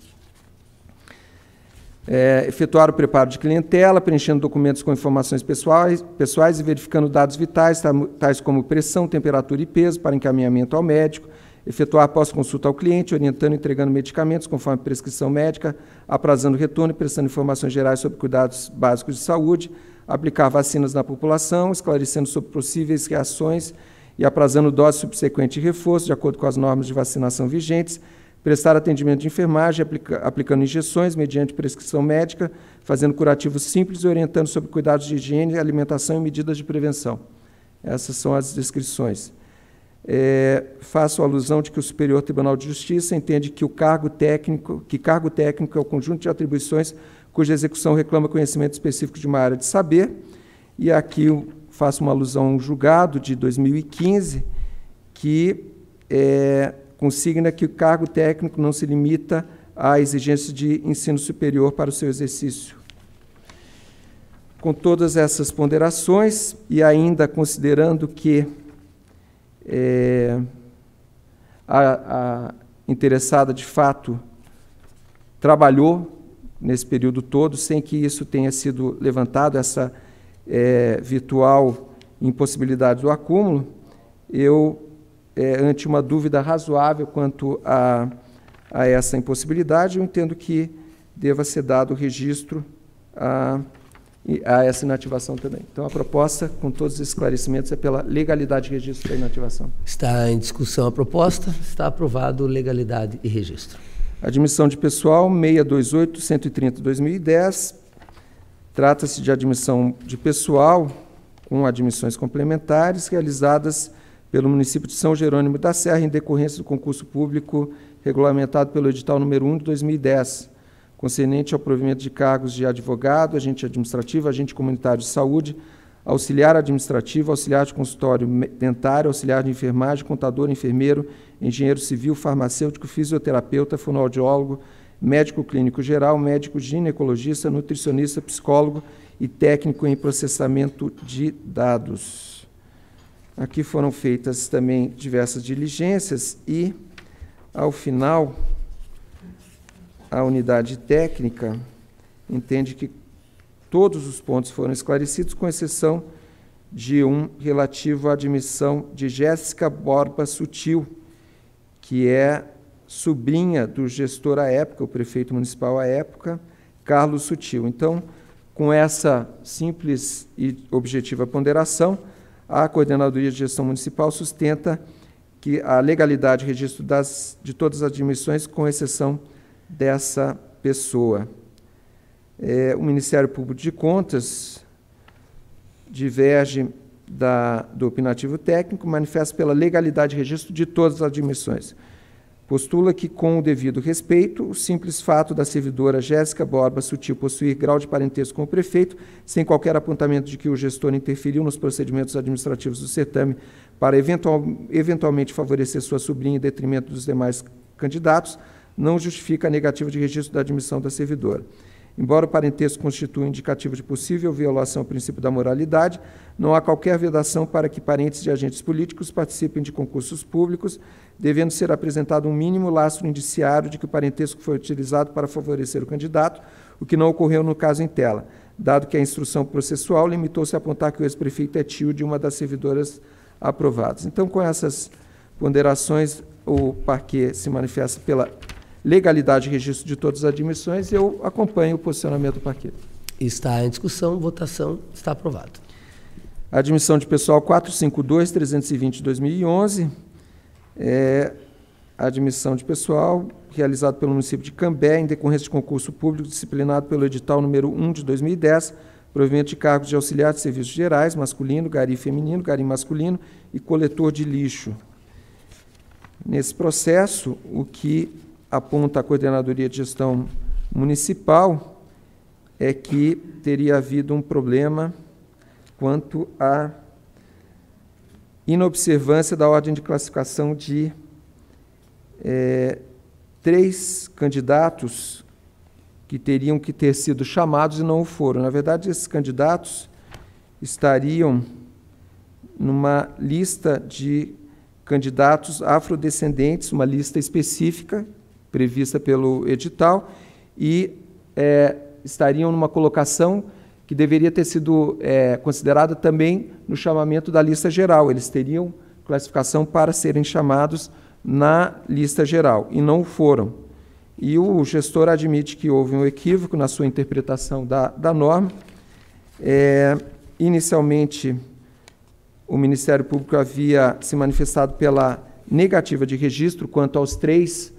é, efetuar o preparo de clientela, preenchendo documentos com informações pessoais, pessoais e verificando dados vitais, tais como pressão, temperatura e peso, para encaminhamento ao médico, efetuar pós-consulta ao cliente, orientando e entregando medicamentos conforme prescrição médica, aprazando retorno e prestando informações gerais sobre cuidados básicos de saúde, aplicar vacinas na população, esclarecendo sobre possíveis reações e aprazando doses subsequente e reforço, de acordo com as normas de vacinação vigentes, prestar atendimento de enfermagem, aplica aplicando injeções mediante prescrição médica, fazendo curativos simples e orientando sobre cuidados de higiene, alimentação e medidas de prevenção. Essas são as descrições. É, faço alusão de que o Superior Tribunal de Justiça entende que o cargo técnico, que cargo técnico é o conjunto de atribuições cuja execução reclama conhecimento específico de uma área de saber, e aqui faço uma alusão a um julgado de 2015 que é, consigna que o cargo técnico não se limita à exigência de ensino superior para o seu exercício. Com todas essas ponderações, e ainda considerando que é, a, a interessada de fato trabalhou nesse período todo sem que isso tenha sido levantado, essa é, virtual impossibilidade do acúmulo, eu é, ante uma dúvida razoável quanto a, a essa impossibilidade, eu entendo que deva ser dado registro a, a essa inativação também. Então, a proposta, com todos os esclarecimentos, é pela legalidade e registro da inativação. Está em discussão a proposta, está aprovado legalidade e registro. Admissão de pessoal 628 130 2010. Trata-se de admissão de pessoal com admissões complementares realizadas pelo município de São Jerônimo da Serra em decorrência do concurso público regulamentado pelo edital número 1 de 2010, concernente ao provimento de cargos de advogado, agente administrativo, agente comunitário de saúde, auxiliar administrativo, auxiliar de consultório dentário, auxiliar de enfermagem, contador, enfermeiro, engenheiro civil, farmacêutico, fisioterapeuta, fonoaudiólogo, médico clínico geral, médico ginecologista, nutricionista, psicólogo e técnico em processamento de dados. Aqui foram feitas também diversas diligências e, ao final, a unidade técnica entende que todos os pontos foram esclarecidos, com exceção de um relativo à admissão de Jéssica Borba Sutil, que é sobrinha do gestor à época, o prefeito municipal à época, Carlos Sutil. Então, com essa simples e objetiva ponderação, a Coordenadoria de Gestão Municipal sustenta que a legalidade de registro das, de todas as admissões, com exceção dessa pessoa. É, o Ministério Público de Contas diverge da, do opinativo técnico, manifesta pela legalidade de registro de todas as admissões. Postula que, com o devido respeito, o simples fato da servidora Jéssica Borba Sutil possuir grau de parentesco com o prefeito, sem qualquer apontamento de que o gestor interferiu nos procedimentos administrativos do certame para eventual, eventualmente favorecer sua sobrinha em detrimento dos demais candidatos, não justifica a negativa de registro da admissão da servidora. Embora o parentesco constitua um indicativo de possível violação ao princípio da moralidade, não há qualquer vedação para que parentes de agentes políticos participem de concursos públicos, devendo ser apresentado um mínimo lastro indiciário de que o parentesco foi utilizado para favorecer o candidato, o que não ocorreu no caso em tela, dado que a instrução processual limitou-se a apontar que o ex-prefeito é tio de uma das servidoras aprovadas. Então, com essas ponderações, o parquê se manifesta pela legalidade e registro de todas as admissões, eu acompanho o posicionamento do parquet. Está em discussão, votação, está aprovado. Admissão de pessoal 452, 320 2011. É, admissão de pessoal realizado pelo município de Cambé em decorrência de concurso público disciplinado pelo edital número 1 de 2010, provimento de cargos de auxiliar de serviços gerais, masculino, gari feminino, gari masculino e coletor de lixo. Nesse processo, o que aponta a Coordenadoria de Gestão Municipal, é que teria havido um problema quanto à inobservância da ordem de classificação de é, três candidatos que teriam que ter sido chamados e não o foram. Na verdade, esses candidatos estariam numa lista de candidatos afrodescendentes, uma lista específica prevista pelo edital e é, estariam numa colocação que deveria ter sido é, considerada também no chamamento da lista geral. Eles teriam classificação para serem chamados na lista geral e não foram. E o gestor admite que houve um equívoco na sua interpretação da, da norma. É, inicialmente, o Ministério Público havia se manifestado pela negativa de registro quanto aos três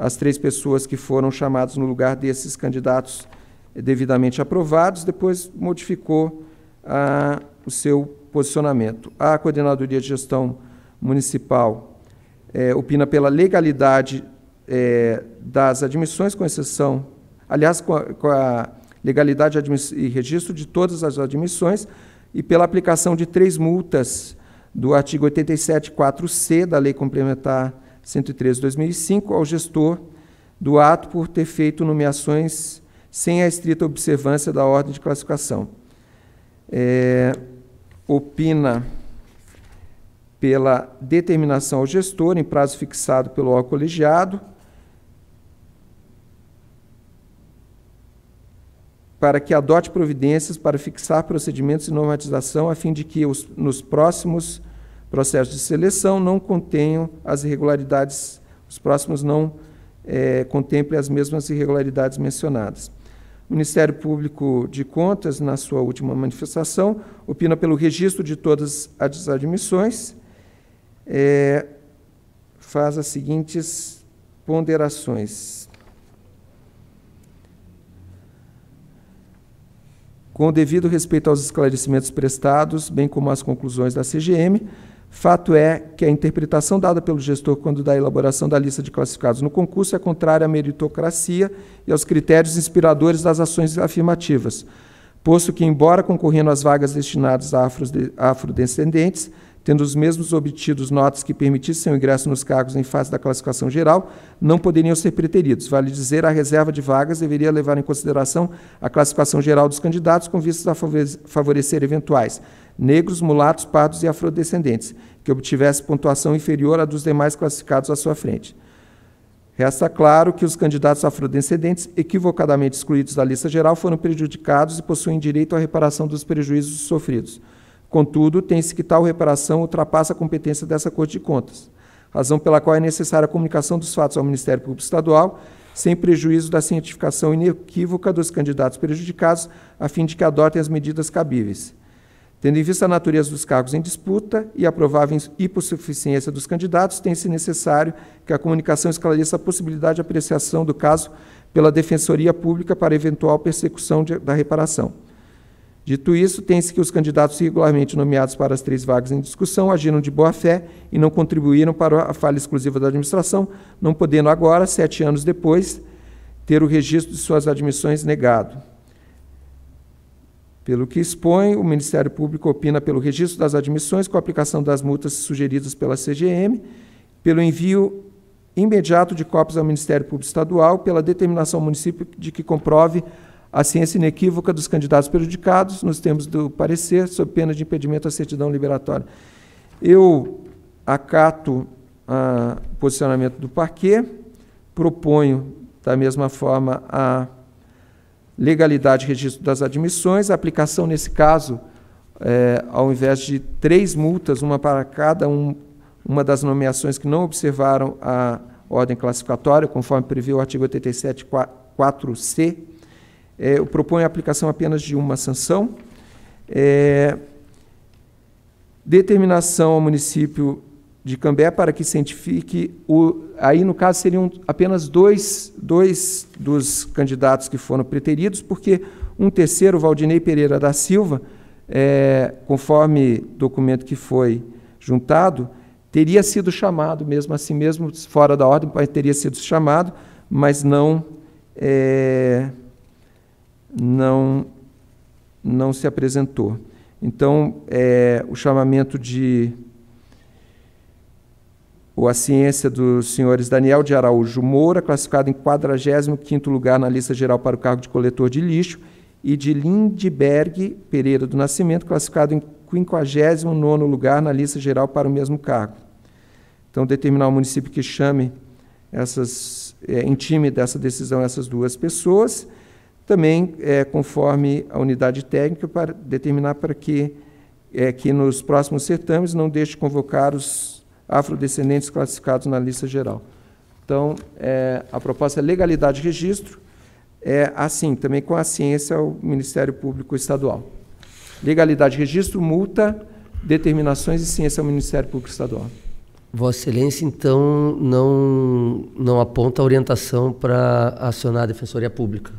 as três pessoas que foram chamadas no lugar desses candidatos devidamente aprovados, depois modificou ah, o seu posicionamento. A Coordenadoria de Gestão Municipal eh, opina pela legalidade eh, das admissões, com exceção, aliás, com a, com a legalidade e registro de todas as admissões e pela aplicação de três multas do artigo 87.4c da Lei Complementar 103 2005 ao gestor do ato por ter feito nomeações sem a estrita observância da ordem de classificação. É, opina pela determinação ao gestor em prazo fixado pelo órgão colegiado para que adote providências para fixar procedimentos de normatização a fim de que os, nos próximos processos de seleção não contenham as irregularidades, os próximos não é, contemplem as mesmas irregularidades mencionadas. O Ministério Público de Contas, na sua última manifestação, opina pelo registro de todas as admissões, é, faz as seguintes ponderações. Com o devido respeito aos esclarecimentos prestados, bem como às conclusões da CGM, Fato é que a interpretação dada pelo gestor quando da elaboração da lista de classificados no concurso é contrária à meritocracia e aos critérios inspiradores das ações afirmativas, posto que, embora concorrendo às vagas destinadas a afrodescendentes, tendo os mesmos obtidos notas que permitissem o ingresso nos cargos em face da classificação geral, não poderiam ser preteridos. Vale dizer, a reserva de vagas deveria levar em consideração a classificação geral dos candidatos com vistas a favorecer eventuais negros, mulatos, pardos e afrodescendentes, que obtivesse pontuação inferior à dos demais classificados à sua frente. Resta claro que os candidatos afrodescendentes, equivocadamente excluídos da lista geral, foram prejudicados e possuem direito à reparação dos prejuízos sofridos. Contudo, tem-se que tal reparação ultrapassa a competência dessa Corte de Contas, razão pela qual é necessária a comunicação dos fatos ao Ministério Público Estadual, sem prejuízo da cientificação inequívoca dos candidatos prejudicados, a fim de que adotem as medidas cabíveis. Tendo em vista a natureza dos cargos em disputa e a provável hipossuficiência dos candidatos, tem-se necessário que a comunicação esclareça a possibilidade de apreciação do caso pela Defensoria Pública para eventual persecução de, da reparação. Dito isso, tem-se que os candidatos regularmente nomeados para as três vagas em discussão agiram de boa-fé e não contribuíram para a falha exclusiva da administração, não podendo agora, sete anos depois, ter o registro de suas admissões negado. Pelo que expõe, o Ministério Público opina pelo registro das admissões com a aplicação das multas sugeridas pela CGM, pelo envio imediato de cópias ao Ministério Público Estadual, pela determinação ao município de que comprove a ciência inequívoca dos candidatos prejudicados, nos termos do parecer, sob pena de impedimento à certidão liberatória. Eu acato ah, o posicionamento do parque proponho, da mesma forma, a legalidade e registro das admissões, a aplicação, nesse caso, é, ao invés de três multas, uma para cada um, uma das nomeações que não observaram a ordem classificatória, conforme previu o artigo 87, 4C é, eu proponho a aplicação apenas de uma sanção. É, determinação ao município de Cambé para que cientifique o. Aí, no caso, seriam apenas dois, dois dos candidatos que foram preteridos, porque um terceiro, Valdinei Pereira da Silva, é, conforme documento que foi juntado, teria sido chamado mesmo assim mesmo, fora da ordem, teria sido chamado, mas não. É, não, não se apresentou. Então, é, o chamamento de. ou a ciência dos senhores Daniel de Araújo Moura, classificado em 45 lugar na lista geral para o cargo de coletor de lixo, e de Lindberg Pereira do Nascimento, classificado em 59 lugar na lista geral para o mesmo cargo. Então, determinar o município que chame essas, é, intime dessa decisão essas duas pessoas também, é, conforme a unidade técnica, para determinar para que, é, que nos próximos certames não deixe convocar os afrodescendentes classificados na lista geral. Então, é, a proposta é legalidade de registro, é assim, também com a ciência ao Ministério Público Estadual. Legalidade de registro, multa, determinações e ciência ao Ministério Público Estadual. Vossa Excelência, então, não, não aponta orientação para acionar a Defensoria Pública?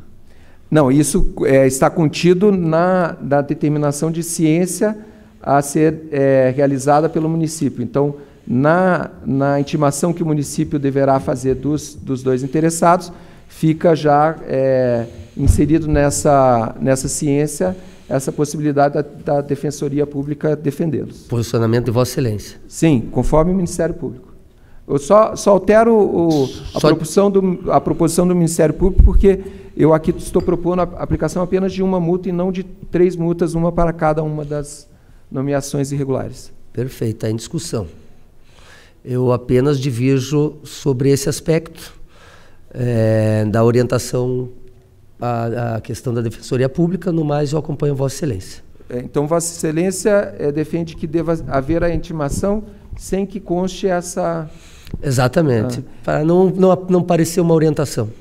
Não, isso é, está contido na, na, determinação de ciência a ser é, realizada pelo município. Então, na, na, intimação que o município deverá fazer dos, dos dois interessados, fica já é, inserido nessa, nessa ciência essa possibilidade da, da Defensoria Pública defendê-los. Posicionamento de Vossa Excelência. Sim, conforme o Ministério Público. Eu só, só altero o, a, só... Proposição do, a proposição do Ministério Público porque eu aqui estou propondo a aplicação apenas de uma multa e não de três multas, uma para cada uma das nomeações irregulares. Perfeito, está em discussão. Eu apenas divirjo sobre esse aspecto é, da orientação à, à, questão da Defensoria Pública, no mais eu acompanho Vossa Excelência. É, então, Vossa Excelência é, defende que deva haver a intimação sem que conste essa. Exatamente, ah. para não, não, não parecer uma orientação.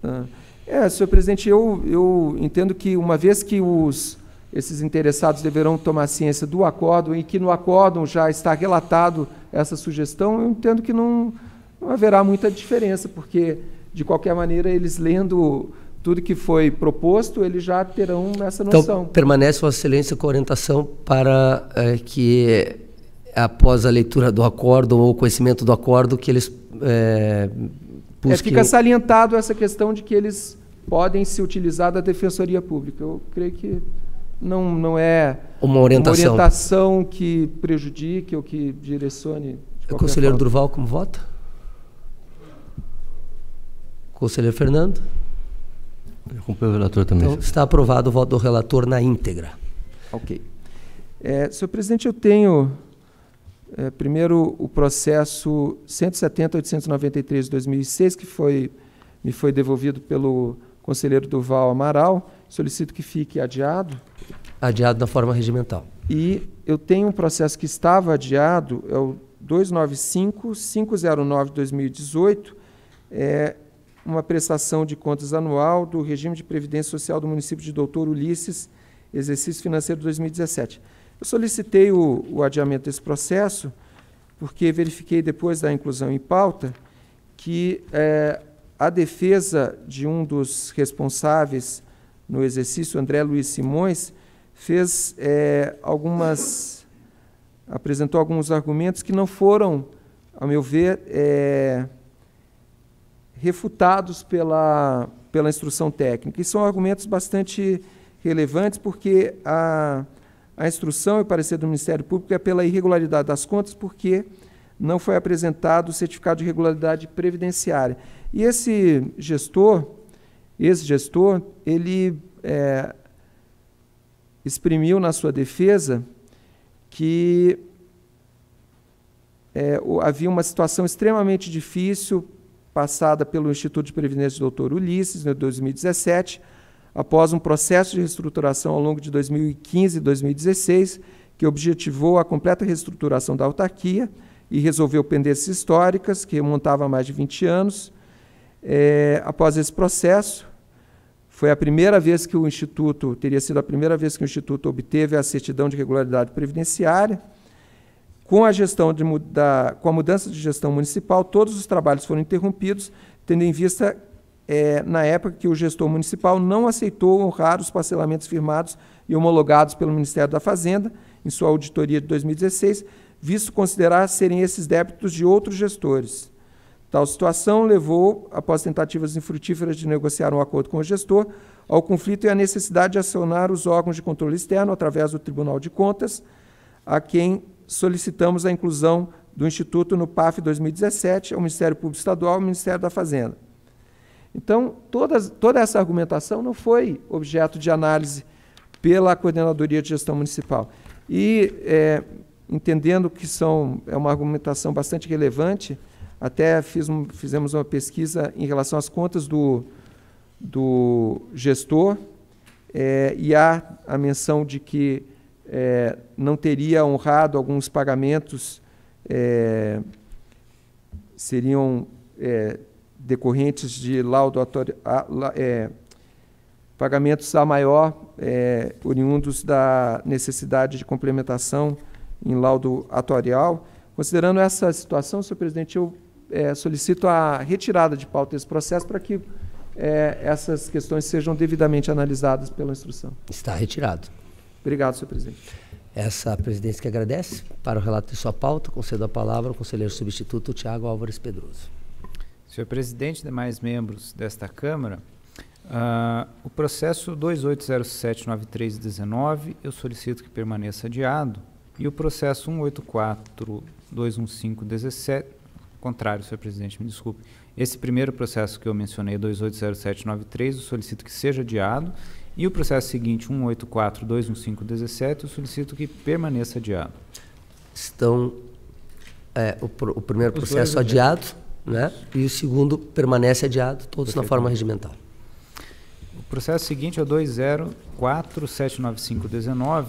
Ah. É, senhor presidente, eu, eu entendo que uma vez que os, esses interessados deverão tomar ciência do acórdão e que no acórdão já está relatado essa sugestão, eu entendo que não, não haverá muita diferença, porque, de qualquer maneira, eles lendo tudo que foi proposto, eles já terão essa então, noção. Então, permanece Vossa Excelência com orientação para é, que, após a leitura do acordo ou conhecimento do acordo, que eles é, é, fica salientado essa questão de que eles podem se utilizar da defensoria pública. Eu creio que não, não é uma orientação. uma orientação que prejudique ou que direcione. O é conselheiro forma. Durval, como vota? Conselheiro Fernando? Eu o relator também. Então, está aprovado o voto do relator na íntegra. Ok. É, senhor presidente, eu tenho é, primeiro, o processo 170.893 2006, que foi, me foi devolvido pelo conselheiro Duval Amaral. Solicito que fique adiado. Adiado na forma regimental. E eu tenho um processo que estava adiado, é o 295.509 2018, é uma prestação de contas anual do regime de previdência social do município de Doutor Ulisses, exercício financeiro de 2017. Eu solicitei o, o adiamento desse processo porque verifiquei depois da inclusão em pauta que é, a defesa de um dos responsáveis no exercício, André Luiz Simões, fez é, algumas apresentou alguns argumentos que não foram, a meu ver, é, refutados pela, pela instrução técnica. E são argumentos bastante relevantes porque a, a instrução e parecer do Ministério Público é pela irregularidade das contas, porque não foi apresentado o certificado de regularidade previdenciária. E esse gestor, esse gestor, ele é, exprimiu na sua defesa que é, havia uma situação extremamente difícil passada pelo Instituto de Previdência do Dr. Ulisses, em 2017, após um processo de reestruturação ao longo de 2015 e 2016, que objetivou a completa reestruturação da autarquia e resolveu pendências históricas, que remontavam mais de 20 anos. É, após esse processo, foi a primeira vez que o Instituto, teria sido a primeira vez que o Instituto obteve a certidão de regularidade previdenciária. Com a, gestão de, da, com a mudança de gestão municipal, todos os trabalhos foram interrompidos, tendo em vista é, na época que o gestor municipal não aceitou honrar os parcelamentos firmados e homologados pelo Ministério da Fazenda em sua auditoria de 2016, visto considerar serem esses débitos de outros gestores. Tal situação levou, após tentativas infrutíferas de negociar um acordo com o gestor, ao conflito e à necessidade de acionar os órgãos de controle externo através do Tribunal de Contas, a quem solicitamos a inclusão do Instituto no PAF 2017, ao Ministério Público Estadual e ao Ministério da Fazenda. Então, todas, toda essa argumentação não foi objeto de análise pela Coordenadoria de Gestão Municipal. E, é, entendendo que são, é uma argumentação bastante relevante, até fiz um, fizemos uma pesquisa em relação às contas do, do gestor, é, e há a menção de que é, não teria honrado alguns pagamentos, é, seriam é, decorrentes de laudo a, é, pagamentos a maior, é, oriundos da necessidade de complementação em laudo atorial. Considerando essa situação, senhor presidente, eu é, solicito a retirada de pauta desse processo para que é, essas questões sejam devidamente analisadas pela instrução. Está retirado. Obrigado, senhor presidente. Essa presidência que agradece. Para o relato de sua pauta, concedo a palavra ao conselheiro substituto Tiago Álvares Pedroso. Senhor presidente e demais membros desta Câmara, uh, o processo 28079319 eu solicito que permaneça adiado e o processo 18421517 contrário, senhor presidente, me desculpe. Esse primeiro processo que eu mencionei, 280793, eu solicito que seja adiado. E o processo seguinte, 18421517, eu solicito que permaneça adiado. Estão é, o, o, primeiro processo adiado né? E o segundo permanece adiado, todos Perfeito. na forma regimental. O processo seguinte é o 20479519,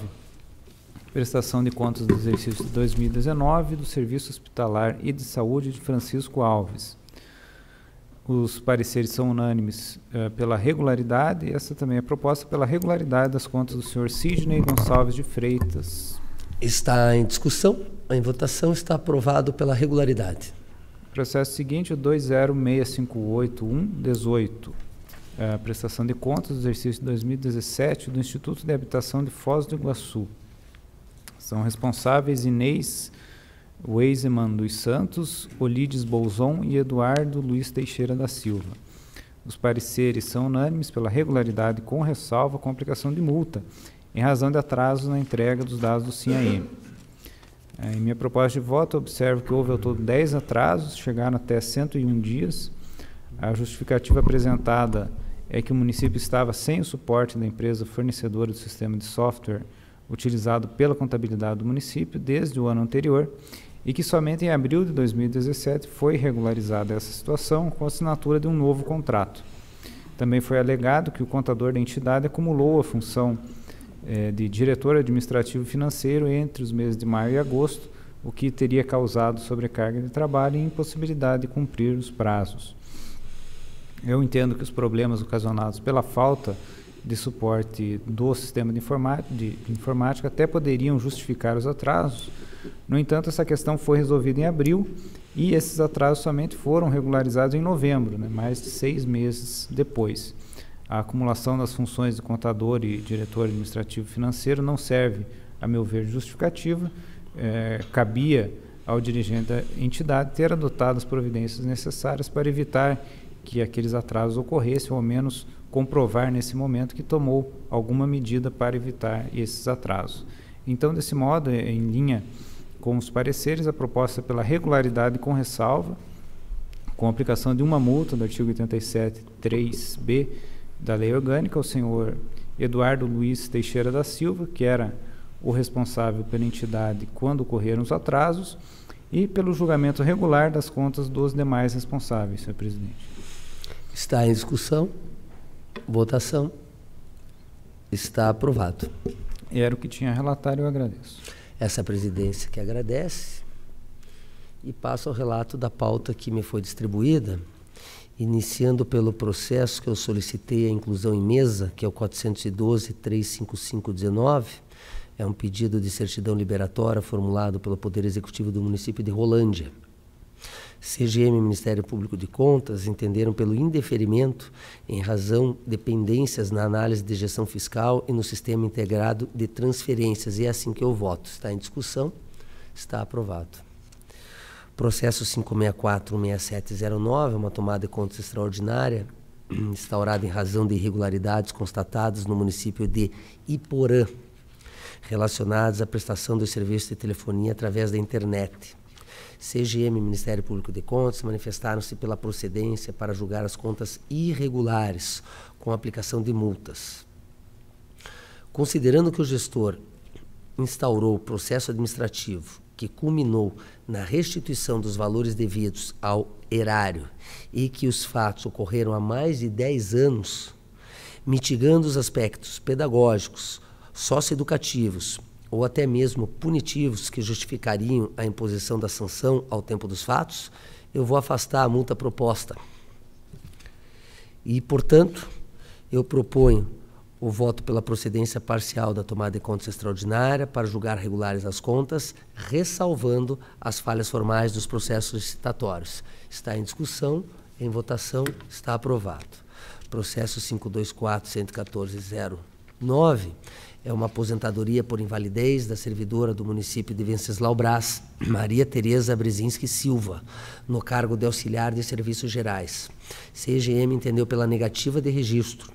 prestação de contas do exercício de 2019 do Serviço Hospitalar e de Saúde de Francisco Alves. Os pareceres são unânimes eh, pela regularidade, e essa também é proposta pela regularidade das contas do senhor Sidney Gonçalves de Freitas. Está em discussão, em votação, está aprovado pela regularidade. Processo seguinte, o é, prestação de contas do exercício 2017 do Instituto de Habitação de Foz do Iguaçu. São responsáveis Inês Weisemann dos Santos, Olides Bolzon e Eduardo Luiz Teixeira da Silva. Os pareceres são unânimes pela regularidade com ressalva com aplicação de multa, em razão de atraso na entrega dos dados do CIAM. É, em minha proposta de voto, observo que houve ao todo 10 atrasos, chegaram até 101 dias. A justificativa apresentada é que o município estava sem o suporte da empresa fornecedora do sistema de software utilizado pela contabilidade do município desde o ano anterior e que somente em abril de 2017 foi regularizada essa situação com a assinatura de um novo contrato. Também foi alegado que o contador da entidade acumulou a função é, de diretor administrativo financeiro entre os meses de maio e agosto, o que teria causado sobrecarga de trabalho e impossibilidade de cumprir os prazos. Eu entendo que os problemas ocasionados pela falta de suporte do sistema de, de, informática até poderiam justificar os atrasos. No entanto, essa questão foi resolvida em abril e esses atrasos somente foram regularizados em novembro, né, mais de seis meses depois a acumulação das funções de contador e diretor administrativo financeiro não serve, a meu ver, justificativa. É, cabia ao dirigente da entidade ter adotado as providências necessárias para evitar que aqueles atrasos ocorressem, ou ao menos comprovar nesse momento que tomou alguma medida para evitar esses atrasos. Então, desse modo, é, em linha com os pareceres, a proposta pela regularidade com ressalva, com aplicação de uma multa do artigo 87.3b da Lei Orgânica, o senhor Eduardo Luiz Teixeira da Silva, que era o responsável pela entidade quando ocorreram os atrasos, e pelo julgamento regular das contas dos demais responsáveis, senhor presidente. Está em discussão, votação, está aprovado. Era o que tinha a relatar, eu agradeço. Essa é presidência que agradece e passa o relato da pauta que me foi distribuída iniciando pelo processo que eu solicitei a inclusão em mesa, que é o 412-35519, é um pedido de certidão liberatória formulado pelo Poder Executivo do município de Rolândia. CGM e Ministério Público de Contas entenderam pelo indeferimento em razão de pendências na análise de gestão fiscal e no sistema integrado de transferências. E é assim que eu voto. Está em discussão, está aprovado. Processo 564-16709, uma tomada de contas extraordinária, instaurada em razão de irregularidades constatadas no município de Iporã, relacionadas à prestação do serviço de telefonia através da internet. CGM e Ministério Público de Contas manifestaram-se pela procedência para julgar as contas irregulares com aplicação de multas. Considerando que o gestor instaurou o processo administrativo que culminou na restituição dos valores devidos ao erário e que os fatos ocorreram há mais de 10 anos, mitigando os aspectos pedagógicos, socioeducativos ou até mesmo punitivos que justificariam a imposição da sanção ao tempo dos fatos, eu vou afastar a multa proposta. E, portanto, eu proponho o voto pela procedência parcial da tomada de contas extraordinária para julgar regulares as contas, ressalvando as falhas formais dos processos licitatórios. Está em discussão, em votação, está aprovado. Processo 524.114.09 é uma aposentadoria por invalidez da servidora do município de Venceslau Brás, Maria Tereza Brzezinski Silva, no cargo de auxiliar de serviços gerais. CGM entendeu pela negativa de registro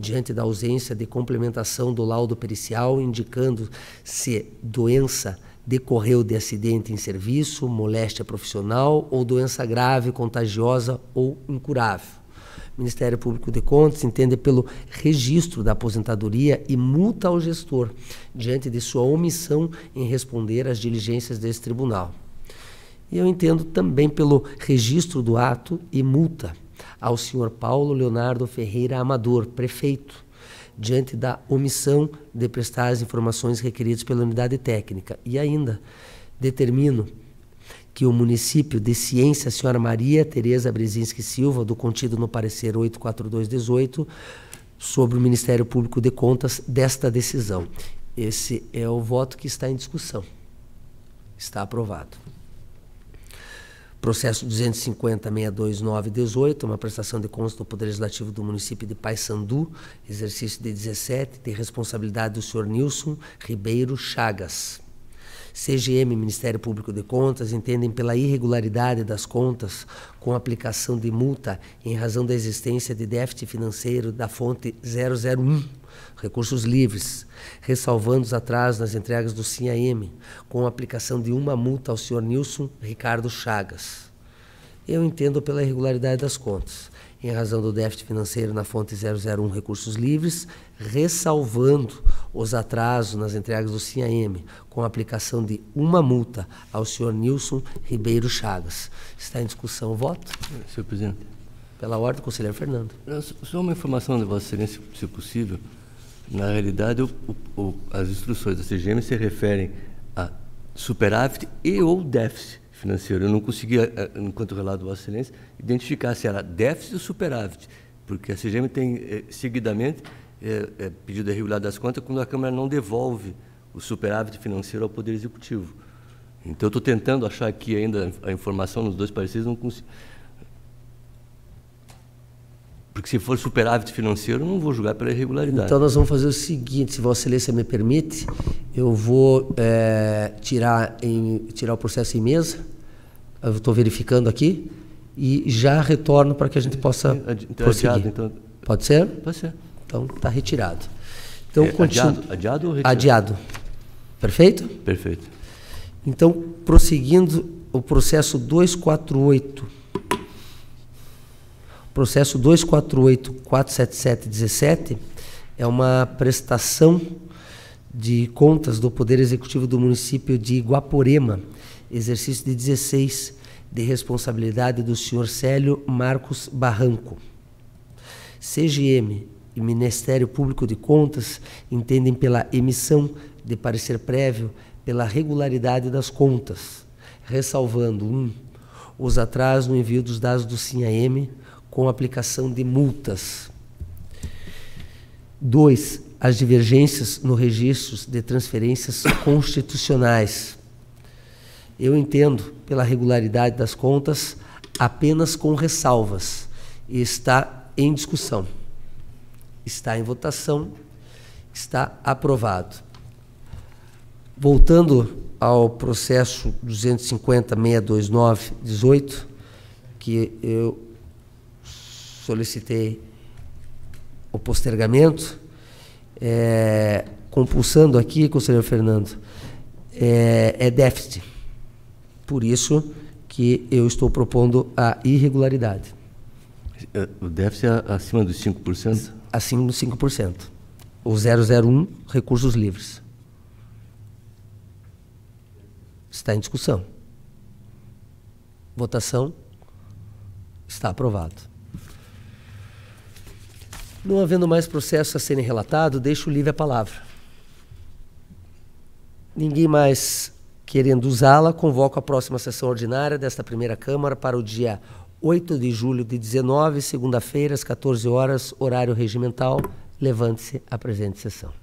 diante da ausência de complementação do laudo pericial, indicando se doença decorreu de acidente em serviço, moléstia profissional ou doença grave, contagiosa ou incurável. O Ministério Público de Contas entende pelo registro da aposentadoria e multa ao gestor, diante de sua omissão em responder às diligências desse tribunal. E eu entendo também pelo registro do ato e multa, ao senhor Paulo Leonardo Ferreira Amador, prefeito, diante da omissão de prestar as informações requeridas pela unidade técnica. E ainda determino que o município de Ciência, senhora Maria Tereza Brezinski Silva, do contido no parecer 84218, sobre o Ministério Público de Contas desta decisão. Esse é o voto que está em discussão. Está aprovado processo 250.62918, uma prestação de contas do Poder Legislativo do município de Sandu, exercício de 17, tem responsabilidade do senhor Nilson Ribeiro Chagas. CGM, Ministério Público de Contas, entendem pela irregularidade das contas com aplicação de multa em razão da existência de déficit financeiro da fonte 001 recursos livres, ressalvando os atrasos nas entregas do CIAM, com a aplicação de uma multa ao senhor Nilson Ricardo Chagas. Eu entendo pela irregularidade das contas, em razão do déficit financeiro na fonte 001 recursos livres, ressalvando os atrasos nas entregas do CIAM, com a aplicação de uma multa ao senhor Nilson Ribeiro Chagas. Está em discussão o voto? Senhor presidente. Pela ordem, conselheiro Fernando. Só uma informação de Vossa Excelência, se possível. Na realidade, o, o, as instruções da CGM se referem a superávit e ou déficit financeiro. Eu não consegui, eh, eh, enquanto relato Vossa Excelência, identificar se era déficit ou superávit, porque a CGM tem eh, seguidamente pedido a regular das contas quando a Câmara não devolve o superávit financeiro ao Poder Executivo. Então, estou tentando achar aqui ainda a informação nos dois pareceres, não consigo. Porque se for superávit financeiro, não vou julgar pela irregularidade. Então nós vamos fazer o seguinte, se Vossa Excelência me permite, eu vou é, tirar, em, tirar o processo em mesa, eu estou verificando aqui, e já retorno para que a gente possa então, é prosseguir. Adiado, então... Pode ser? Pode ser. Então está retirado. Então, é, continu... adiado, adiado ou retirado? Adiado. Perfeito? Perfeito. Então, prosseguindo o processo 248 Processo 248-477-17 é uma prestação de contas do Poder Executivo do município de Iguaporema, exercício de 16, de responsabilidade do senhor Célio Marcos Barranco. CGM e Ministério Público de Contas entendem pela emissão de parecer prévio pela regularidade das contas, ressalvando 1. Um, os atrasos no envio dos dados do CIAM com aplicação de multas. Dois, as divergências no registro de transferências constitucionais. Eu entendo pela regularidade das contas apenas com ressalvas e está em discussão. Está em votação, está aprovado. Voltando ao processo 250.629.18, que eu solicitei o postergamento, é, compulsando aqui, conselheiro Fernando, é, é déficit. Por isso que eu estou propondo a irregularidade. É, o déficit é acima dos 5%? Acima dos 5%. O 001, recursos livres. Está em discussão. Votação. Está aprovado. Não havendo mais processos a serem relatados, deixo livre a palavra. Ninguém mais querendo usá-la, convoco a próxima sessão ordinária desta primeira Câmara para o dia 8 de julho de 19, segunda-feira, às 14 horas, horário regimental. Levante-se à presente sessão.